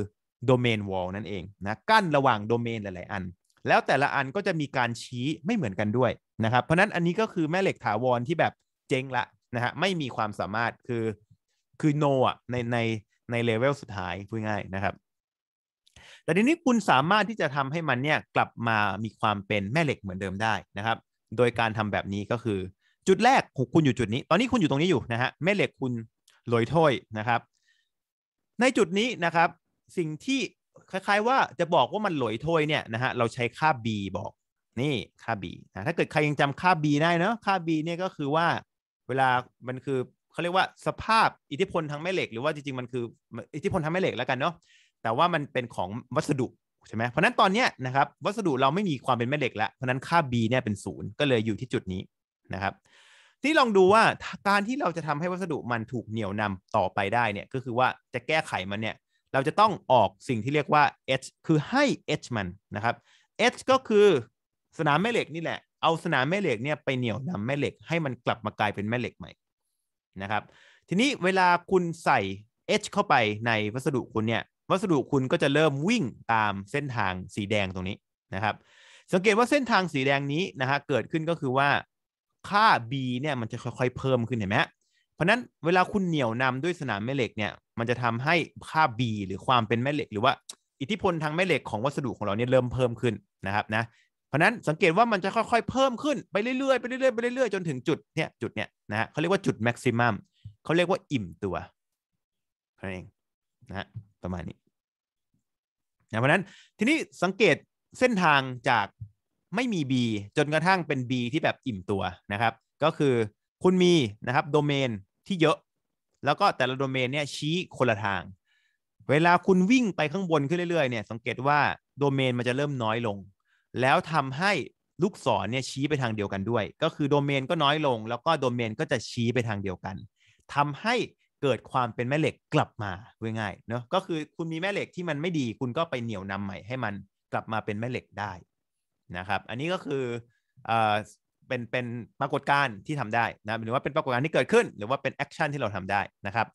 โดเมนวอลนั่นเองนะกั้นระหว่างโดเมนหลาย ๆ อัน แล้วแต่ละอันก็จะมีการชี้ไม่เหมือนกันด้วยนะครับ เพราะนั้นอันนี้ก็คือแม่เหล็กถาวรที่แบบเจ๊งละนะฮะไม่มีความสามารถคือคือโนอ่ะในในในเลเวลสุดท้ายพูดง่ายนะครับแต่ทีนี้คุณสามารถที่จะทำให้มันเนี่ยกลับมามีความเป็นแม่เหล็กเหมือนเดิมได้นะครับโดยการทำแบบนี้ก็คือจุดแรกคุณอยู่จุดนี้ ตอนนี้คุณอยู่ตรงนี้อยู่นะฮะแม่เหล็กคุณลอยถ้วยนะครับในจุดนี้นะครับสิ่งที่คล้ายๆว่าจะบอกว่ามันลอยถ้วยเนี่ยนะฮะเราใช้ค่า b บอกนี่ค่า b นะถ้าเกิดใครยังจำค่า b ได้เนาะค่า b เนี่ยก็คือว่าเวลามันคือเขาเรียกว่าสภาพอิทธิพลทางแม่เหล็กหรือว่าจริงๆมันคืออิทธิพลทางแม่เหล็กแล้วกันเนาะแต่ว่ามันเป็นของวัสดุใช่ไหมเพราะนั้นตอนเนี้ยนะครับวัสดุเราไม่มีความเป็นแม่เหล็กแล้วเพราะนั้นค่า b เนี่ยเป็นศูนย์ก็เลยอยู่ที่จุดนี้นะครับที่ลองดูว่าการที่เราจะทำให้วัสดุมันถูกเหนี่ยวนำต่อไปได้เนี่ยก็คือว่าจะแก้ไขมันเนี่ยเราจะต้องออกสิ่งที่เรียกว่า h คือให้ h มันนะครับ h ก็คือสนามแม่เหล็กนี่แหละเอาสนามแม่เหล็กเนี่ยไปเหนี่ยวนำแม่เหล็กให้มันกลับมากลายเป็นแม่เหล็กใหม่นะครับทีนี้เวลาคุณใส่ h เข้าไปในวัสดุคุณเนี่ยวัสดุคุณก็จะเริ่มวิ่งตามเส้นทางสีแดงตรงนี้นะครับ สังเกตว่าเส้นทางสีแดงนี้นะฮะเกิดขึ้นก็คือว่าค่า b เนี่ยมันจะค่อยๆเพิ่มขึ้นเห็นไหมเพราะนั้นเวลาคุณเหนี่ยวนำด้วยสนามแม่เหล็กเนี่ยมันจะทำให้ค่า b หรือความเป็นแม่เหล็ก หรือว่าอิทธิพลทางแม่เหล็กของวัสดุของเราเนี่ยเริ่มเพิ่มขึ้นนะครับนะ เพราะนั้นสังเกตว่ามันจะค่อยๆเพิ่มขึ้นไปเรื่อยๆไปเรื่อยๆไปเรื่อยๆจนถึงจุดเนี่ยจุดเนี่ยนะฮะเขาเรียกว่าจุดแม็กซิมัมเขาเรียกว่าอิ่มตัวนั่นเองนะประมาณนี้นะเพราะนั้นทีนี้สังเกตเส้นทางจากไม่มี B จนกระทั่งเป็น B ที่แบบอิ่มตัวนะครับ ก็คือคุณมีนะครับโดเมนที่เยอะ แล้วก็แต่ละโดเมนเนี่ยชี้คนละทางเวลาคุณวิ่งไปข้างบนขึ้นเรื่อยๆ เนี่ยสังเกตว่าโดเมนมันจะเริ่มน้อยลง แล้วทำให้ลูกศรเนี่ยชี้ไปทางเดียวกันด้วย ก็คือโดเมนก็น้อยลง แล้วก็โดเมนก็จะชี้ไปทางเดียวกันทำให้เกิดความเป็นแม่เหล็กกลับมาง่ายๆ เนาะก็คือคุณมีแม่เหล็กที่มันไม่ดีคุณก็ไปเหนี่ยวนำใหม่ ให้มันกลับมาเป็นแม่เหล็กได้นะครับ อันนี้ก็คือเอ่เป็นเป็นปรากฏการณ์ที่ทำได้นะหรือว่าเป็นปรากฏการณ์ที่เกิดขึ้น หรือว่าเป็นแอคชั่นที่เราทำได้นะครับ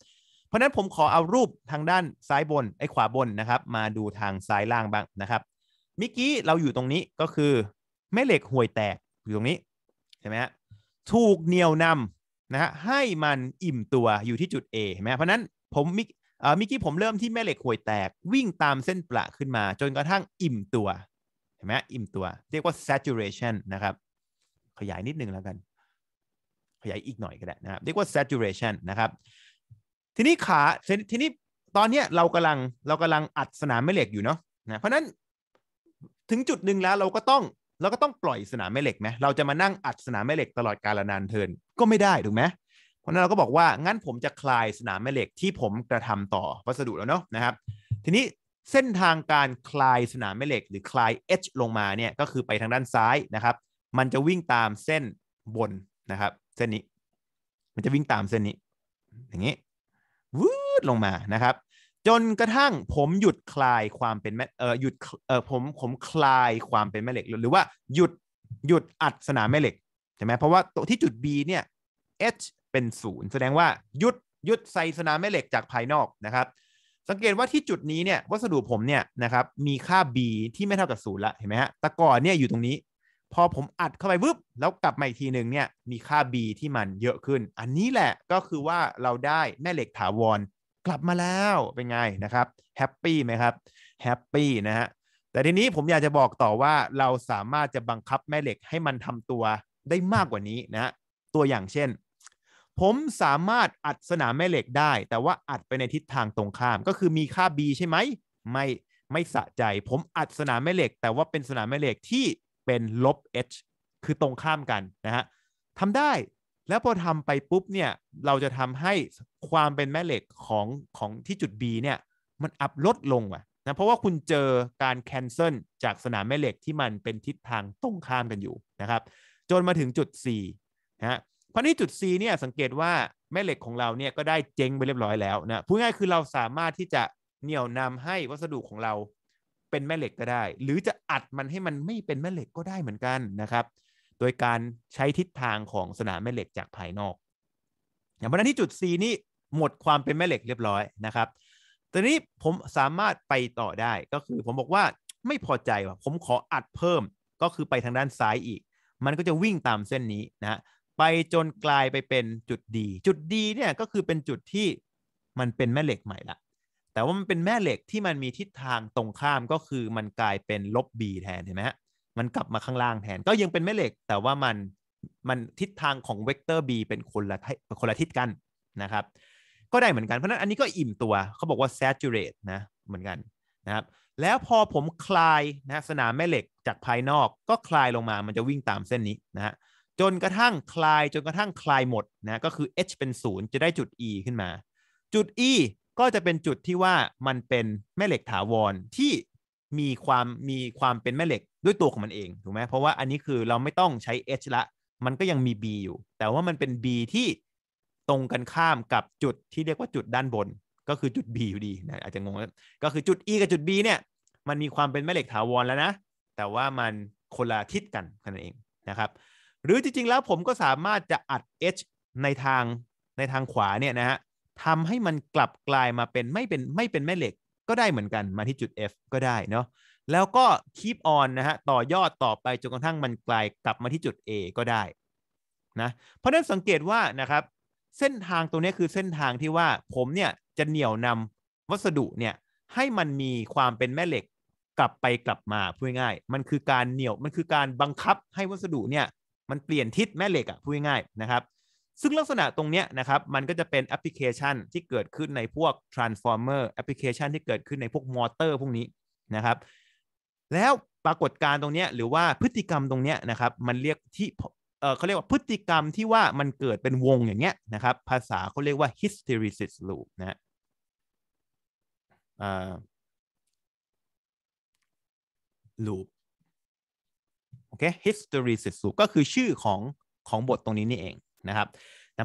เพราะนั้นผมขอเอารูปทางด้านซ้ายบนไอ้ขวาบนนะครับ มาดูทางซ้ายล่างบ้างนะครับมิกี้เราอยู่ตรงนี้ก็คือแม่เหล็กห่วยแตกอยู่ตรงนี้ใช่ไหมฮะ ถูกเหนี่ยวนำนะฮะให้มันอิ่มตัวอยู่ที่จุด A เห็นไหมเพราะนั้นผมมิกเอ่อมิกี้ผมเริ่มที่แม่เหล็กห่วยแตกวิ่งตามเส้นประขึ้นมา จนกระทั่งอิ่มตัวเห็นไหมอิ่มตัว เรียกว่า saturation นะครับขยายนิดนึงแล้วกัน ขยายอีกหน่อยก็ได้นะครับเรียกว่า saturation นะครับทีนี้ขาทีนี้ตอนนี้เรากำลังเรากำลังอัดสนามแม่เหล็กอยู่เนาะนะเพราะนั้นถึงจุดหนึ่งแล้วเราก็ต้องเราก็ต้องปล่อยสนามแม่เหล็กไหมเราจะมานั่งอัดสนามแม่เหล็กตลอดกาลนานเทินก็ไม่ได้ถูกไหมเพราะนั้นเราก็บอกว่างั้นผมจะคลายสนามแม่เหล็กที่ผมกระทำต่อวัสดุแล้วเนาะนะครับ ทีนี้เส้นทางการคลายสนามแม่เหล็ก หรือคลายเอชลงมาเนี่ยก็คือไปทางด้านซ้ายนะครับ มันจะวิ่งตามเส้นบนนะครับ เส้นนี้ มันจะวิ่งตามเส้นนี้ อย่างนี้วืดลงมานะครับจนกระทั่งผมหยุดคลายความเป็นแม่เออหยุดเออผมผมคลายความเป็นแม่เหล็กหรือว่าหยุดหยุดอัดสนามแม่เหล็กใช่ไหมเพราะว่าตัวที่จุด B เนี่ย H เป็นศูนย์แสดงว่าหยุดหยุดใส่สนามแม่เหล็กจากภายนอกนะครับ สังเกตว่าที่จุดนี้เนี่ยวัสดุผมเนี่ยนะครับมีค่า B ที่ไม่เท่ากับศูนย์ละเห็นไหมฮะตะกอนเนี่ยอยู่ตรงนี้พอ ผมอัดเข้าไปวึบแล้วกลับ มาอีกทีหนึ่งเนี่ยมีค่า B ที่มันเยอะขึ้น อันนี้แหละก็คือว่าเราได้แม่เหล็กถาวรกลับมาแล้วเป็นไงนะครับแฮปปี้ไหมครับแฮปปี้นะฮะ แต่ทีนี้ผมอยากจะบอกต่อว่าเราสามารถจะบังคับแม่เหล็กให้มันทำตัวได้มากกว่านี้นะตัวอย่างเช่น ผมสามารถอัดสนามแม่เหล็กได้ แต่ว่าอัดไปในทิศทางตรงข้ามก็คือมีค่า b ใช่ไหมไม่ไม่สะใจผมอัดสนามแม่เหล็ก แต่ว่าเป็นสนามแม่เหล็กที่เป็นลบ h คือตรงข้ามกันนะฮะทำได้แล้วพอทำไปปุ๊บเนี่ยเราจะทำให้ความเป็นแม่เหล็กของของที่จุด B เนี่ยมันอับลดลงว่ะนะเพราะว่าคุณเจอการแคนเซิลจากสนามแม่เหล็กที่มันเป็นทิศทางตรงข้ามกันอยู่นะครับจนมาถึงจุด C นะเพราะนี่จุด C เนี่ยสังเกตว่าแม่เหล็กของเราเนี่ยก็ได้เจ๊งไปเรียบร้อยแล้วนะพูดง่ายคือเราสามารถที่จะเหนี่ยวนำให้วัสดุของเราเป็นแม่เหล็กก็ได้ หรือจะอัดมันให้มันไม่เป็นแม่เหล็กก็ได้เหมือนกันนะครับโดยการใช้ทิศทางของสนามแม่เหล็กจากภายนอก อย่างเพราะนั้นที่จุด C นี่หมดความเป็นแม่เหล็กเรียบร้อยนะครับ ตอนนี้ผมสามารถไปต่อได้ก็คือ ผมบอกว่าไม่พอใจว่ะผมขออัดเพิ่มก็คือไปทางด้านซ้ายอีก มันก็จะวิ่งตามเส้นนี้นะไปจนกลายไปเป็นจุดดีจุดดีเนี่ยก็คือเป็นจุดที่มันเป็นแม่เหล็กใหม่ละ แต่ว่ามันเป็นแม่เหล็กที่มันมีทิศทางตรงข้ามก็คือมันกลายเป็นลบ b แทนเห็นไหมฮะมันกลับมาข้างล่างแทนก็ยังเป็นแม่เหล็ก แต่ว่ามันมันทิศทางของเวกเตอร์ b เป็นคน ละคนละทิศกันนะครับก็ได้เหมือนกันเพราะนั้นอันนี้ก็อิ่มตัวเขาบอกว่า saturate นะเหมือนกันนะครับแล้วพอผมคลายนะสนามแม่เหล็กจากภายนอกก็คลายลงมามันจะวิ่งตามเส้นนี้นะฮะจนกระทั่งคลาย จนกระทั่งคลายหมดนะก็คือ h เป็น 0 จะได้จุด e ขึ้นมา จุด e ก็จะเป็นจุดที่ว่ามันเป็นแม่เหล็กถาวรที่มีความมีความเป็นแม่เหล็กด้วยตัวของมันเอง ถูกไหมเพราะว่าอันนี้คือเราไม่ต้องใช้ h ละ มันก็ยังมี b อยู่ แต่ว่ามันเป็น b ที่ตรงกันข้ามกับจุดที่เรียกว่าจุดด้านบน ก็คือจุด b อยู่ดีนะ อาจจะงงก็ คือจุด e กับจุด b เนี่ย มันมีความเป็นแม่เหล็กถาวรแล้วนะ แต่ว่ามันคนละทิศกันแค่นั้นเองนะครับ หรือจริงๆ แล้วผมก็สามารถจะอัด h ในทางในทางขวาเนี่ยนะฮะทำให้มันกลับกลายมาเป็นไม่เป็นไม่เป็นแม่เหล็กก็ได้เหมือนกัน มาที่จุด f ก็ได้เนาะแล้วก็คีปออนนะฮะต่อยอดต่อไปจนกระทั่งมันกลายกลับมาที่จุด A ก็ได้นะเพราะนั้นสังเกตว่านะครับ เส้นทางตรงนี้คือเส้นทางที่ว่าผมเนี่ยจะเหนี่ยวนำวัสดุเนี่ยให้มันมีความเป็นแม่เหล็กกลับไปกลับมา พูดง่าย มันคือการเหนี่ยวมันคือการบังคับให้วัสดุเนี่ยมันเปลี่ยนทิศแม่เหล็กอะพูดง่ายนะครับ ซึ่งลักษณะตรงเนี้ยนะครับมันก็จะเป็นแอปพลิเคชันที่เกิดขึ้นในพวกทรานส์ฟอร์เมอร์แอปพลิเคชันที่เกิดขึ้นในพวกมอเตอร์พวกนี้นะครับแล้วปรากฏการตรงนี้หรือว่าพฤติกรรมตรงนี้นะครับมันเรียกที่เขาเรียกว่าพฤติกรรมที่ว่ามันเกิดเป็นวงอย่างเงี้ยนะครับ ภาษาเขาเรียกว่า hysteresis loop นะฮะ loop โอเค hysteresis loop ก็คือชื่อของของบทตรงนี้นี่เองนะครับ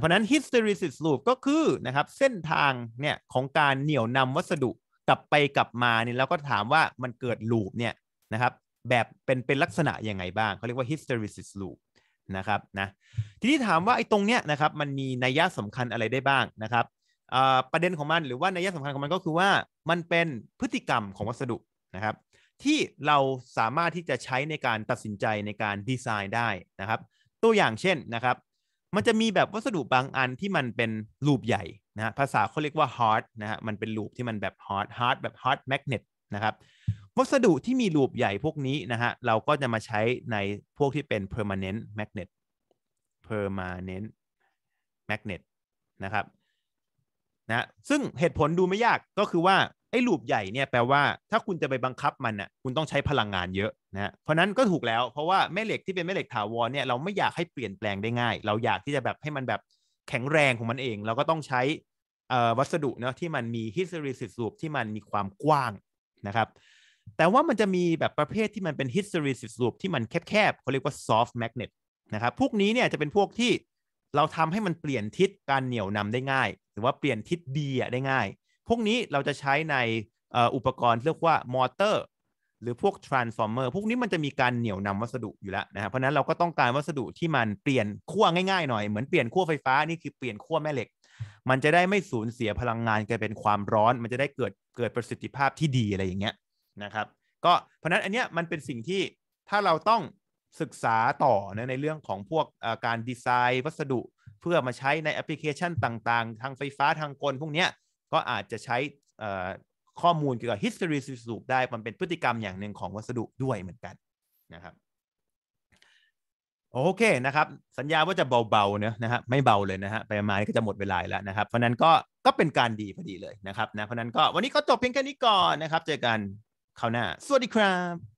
เพราะนั้น hysteresis loop ก็คือนะครับเส้นทางเนี่ยของการเหนี่ยวนำวัสดุกลับไปกลับมาเนี่ยแล้วก็ถามว่ามันเกิดลูปเนี่ยนะครับแบบเป็นเป็นลักษณะยังไงบ้างเขาเรียกว่า hysteresis loop นะครับนะทีนี้ถามว่าไอ้ตรงเนี้ยนะครับมันมีนัยยะสำคัญอะไรได้บ้างนะครับประเด็นของมันหรือว่านัยยะสำคัญของมันก็คือว่ามันเป็นพฤติกรรมของวัสดุนะครับที่เราสามารถที่จะใช้ในการตัดสินใจในการดีไซน์ได้นะครับตัวอย่างเช่นนะครับมันจะมีแบบวัสดุบางอันที่มันเป็นลูปใหญ่นะภาษาเขาเรียกว่า hard นะฮะมันเป็นลูปที่มันแบบ hard hard แบบ hard magnet นะครับวัสดุที่มีรูปใหญ่พวกนี้นะฮะเราก็จะมาใช้ในพวกที่เป็น permanent magnet permanent magnet นะครับนะซึ่งเหตุผลดูไม่ยากก็คือว่าไอ้รูปใหญ่เนี่ยแปลว่าถ้าคุณจะไปบังคับมันน่ะคุณต้องใช้พลังงานเยอะนะเพราะนั้นก็ถูกแล้วเพราะว่าแม่เหล็กที่เป็นแม่เหล็กถาวรเนี่ยเราไม่อยากให้เปลี่ยนแปลงได้ง่าย เราอยากที่จะแบบให้มันแบบแข็งแรงของมันเอง เราก็ต้องใช้วัสดุเนาะที่มันมีฮิสเตอริสิส o o ที่มันมีความกว้างนะครับแต่ว่ามันจะมีแบบประเภทที่มันเป็น h i s t o r y สิสู o ที่มันแคบๆ เขาเรียกว่า soft magnet นะครับพวกนี้เนี่ยจะเป็นพวกที่เราทำให้มันเปลี่ยนทิศการเหนี่ยวนำได้ง่าย หรือว่าเปลี่ยนทิศดีได้ง่าย พวกนี้เราจะใช้ในอุปกรณ์เรียกว่ามอเตอร์ หรือพวกทรานส์ฟอร์เมอร์พวกนี้มันจะมีการเหนี่ยวนำวัสดุอยู่แล้วนะครับเพราะนั้นเราก็ต้องการวัสดุที่มันเปลี่ยนขั้วง่ายๆหน่อยเหมือนเปลี่ยนขั้วไฟฟ้านี่คือเปลี่ยนขั้วแม่เหล็กมันจะได้ไม่สูญเสียพลังงานกลายเป็นความร้อน มันจะได้เกิดเกิดประสิทธิภาพที่ดีอะไรอย่างเงี้ยนะครับก็เพราะนั้นอันเนี้ยมันเป็นสิ่งที่ถ้าเราต้องศึกษาต่อนะในเรื่องของพวกการดีไซน์วัสดุเพื่อมาใช้ในแอปพลิเคชันต่างๆ ทางไฟฟ้าทางกลพวกเนี้ยก็อาจจะใช้ข้อมูลเกี่ยวกับ history สืบได้มันเป็นพฤติกรรมอย่างหนึ่งของวัสดุด้วยเหมือนกันนะครับโอเคนะครับ สัญญาว่าจะเบาๆเนะนะฮะไม่เบาเลยนะฮะไปมาก็จะหมดเวลาแล้วนะครับ เพราะนั้นก็ก็เป็นการดีพอดีเลยนะครับนะเพราะนั้นก็วันนี้ก็จบเพียงแค่นี้ก่อนนะครับเจอกันคราวหน้าสวัสดีครับ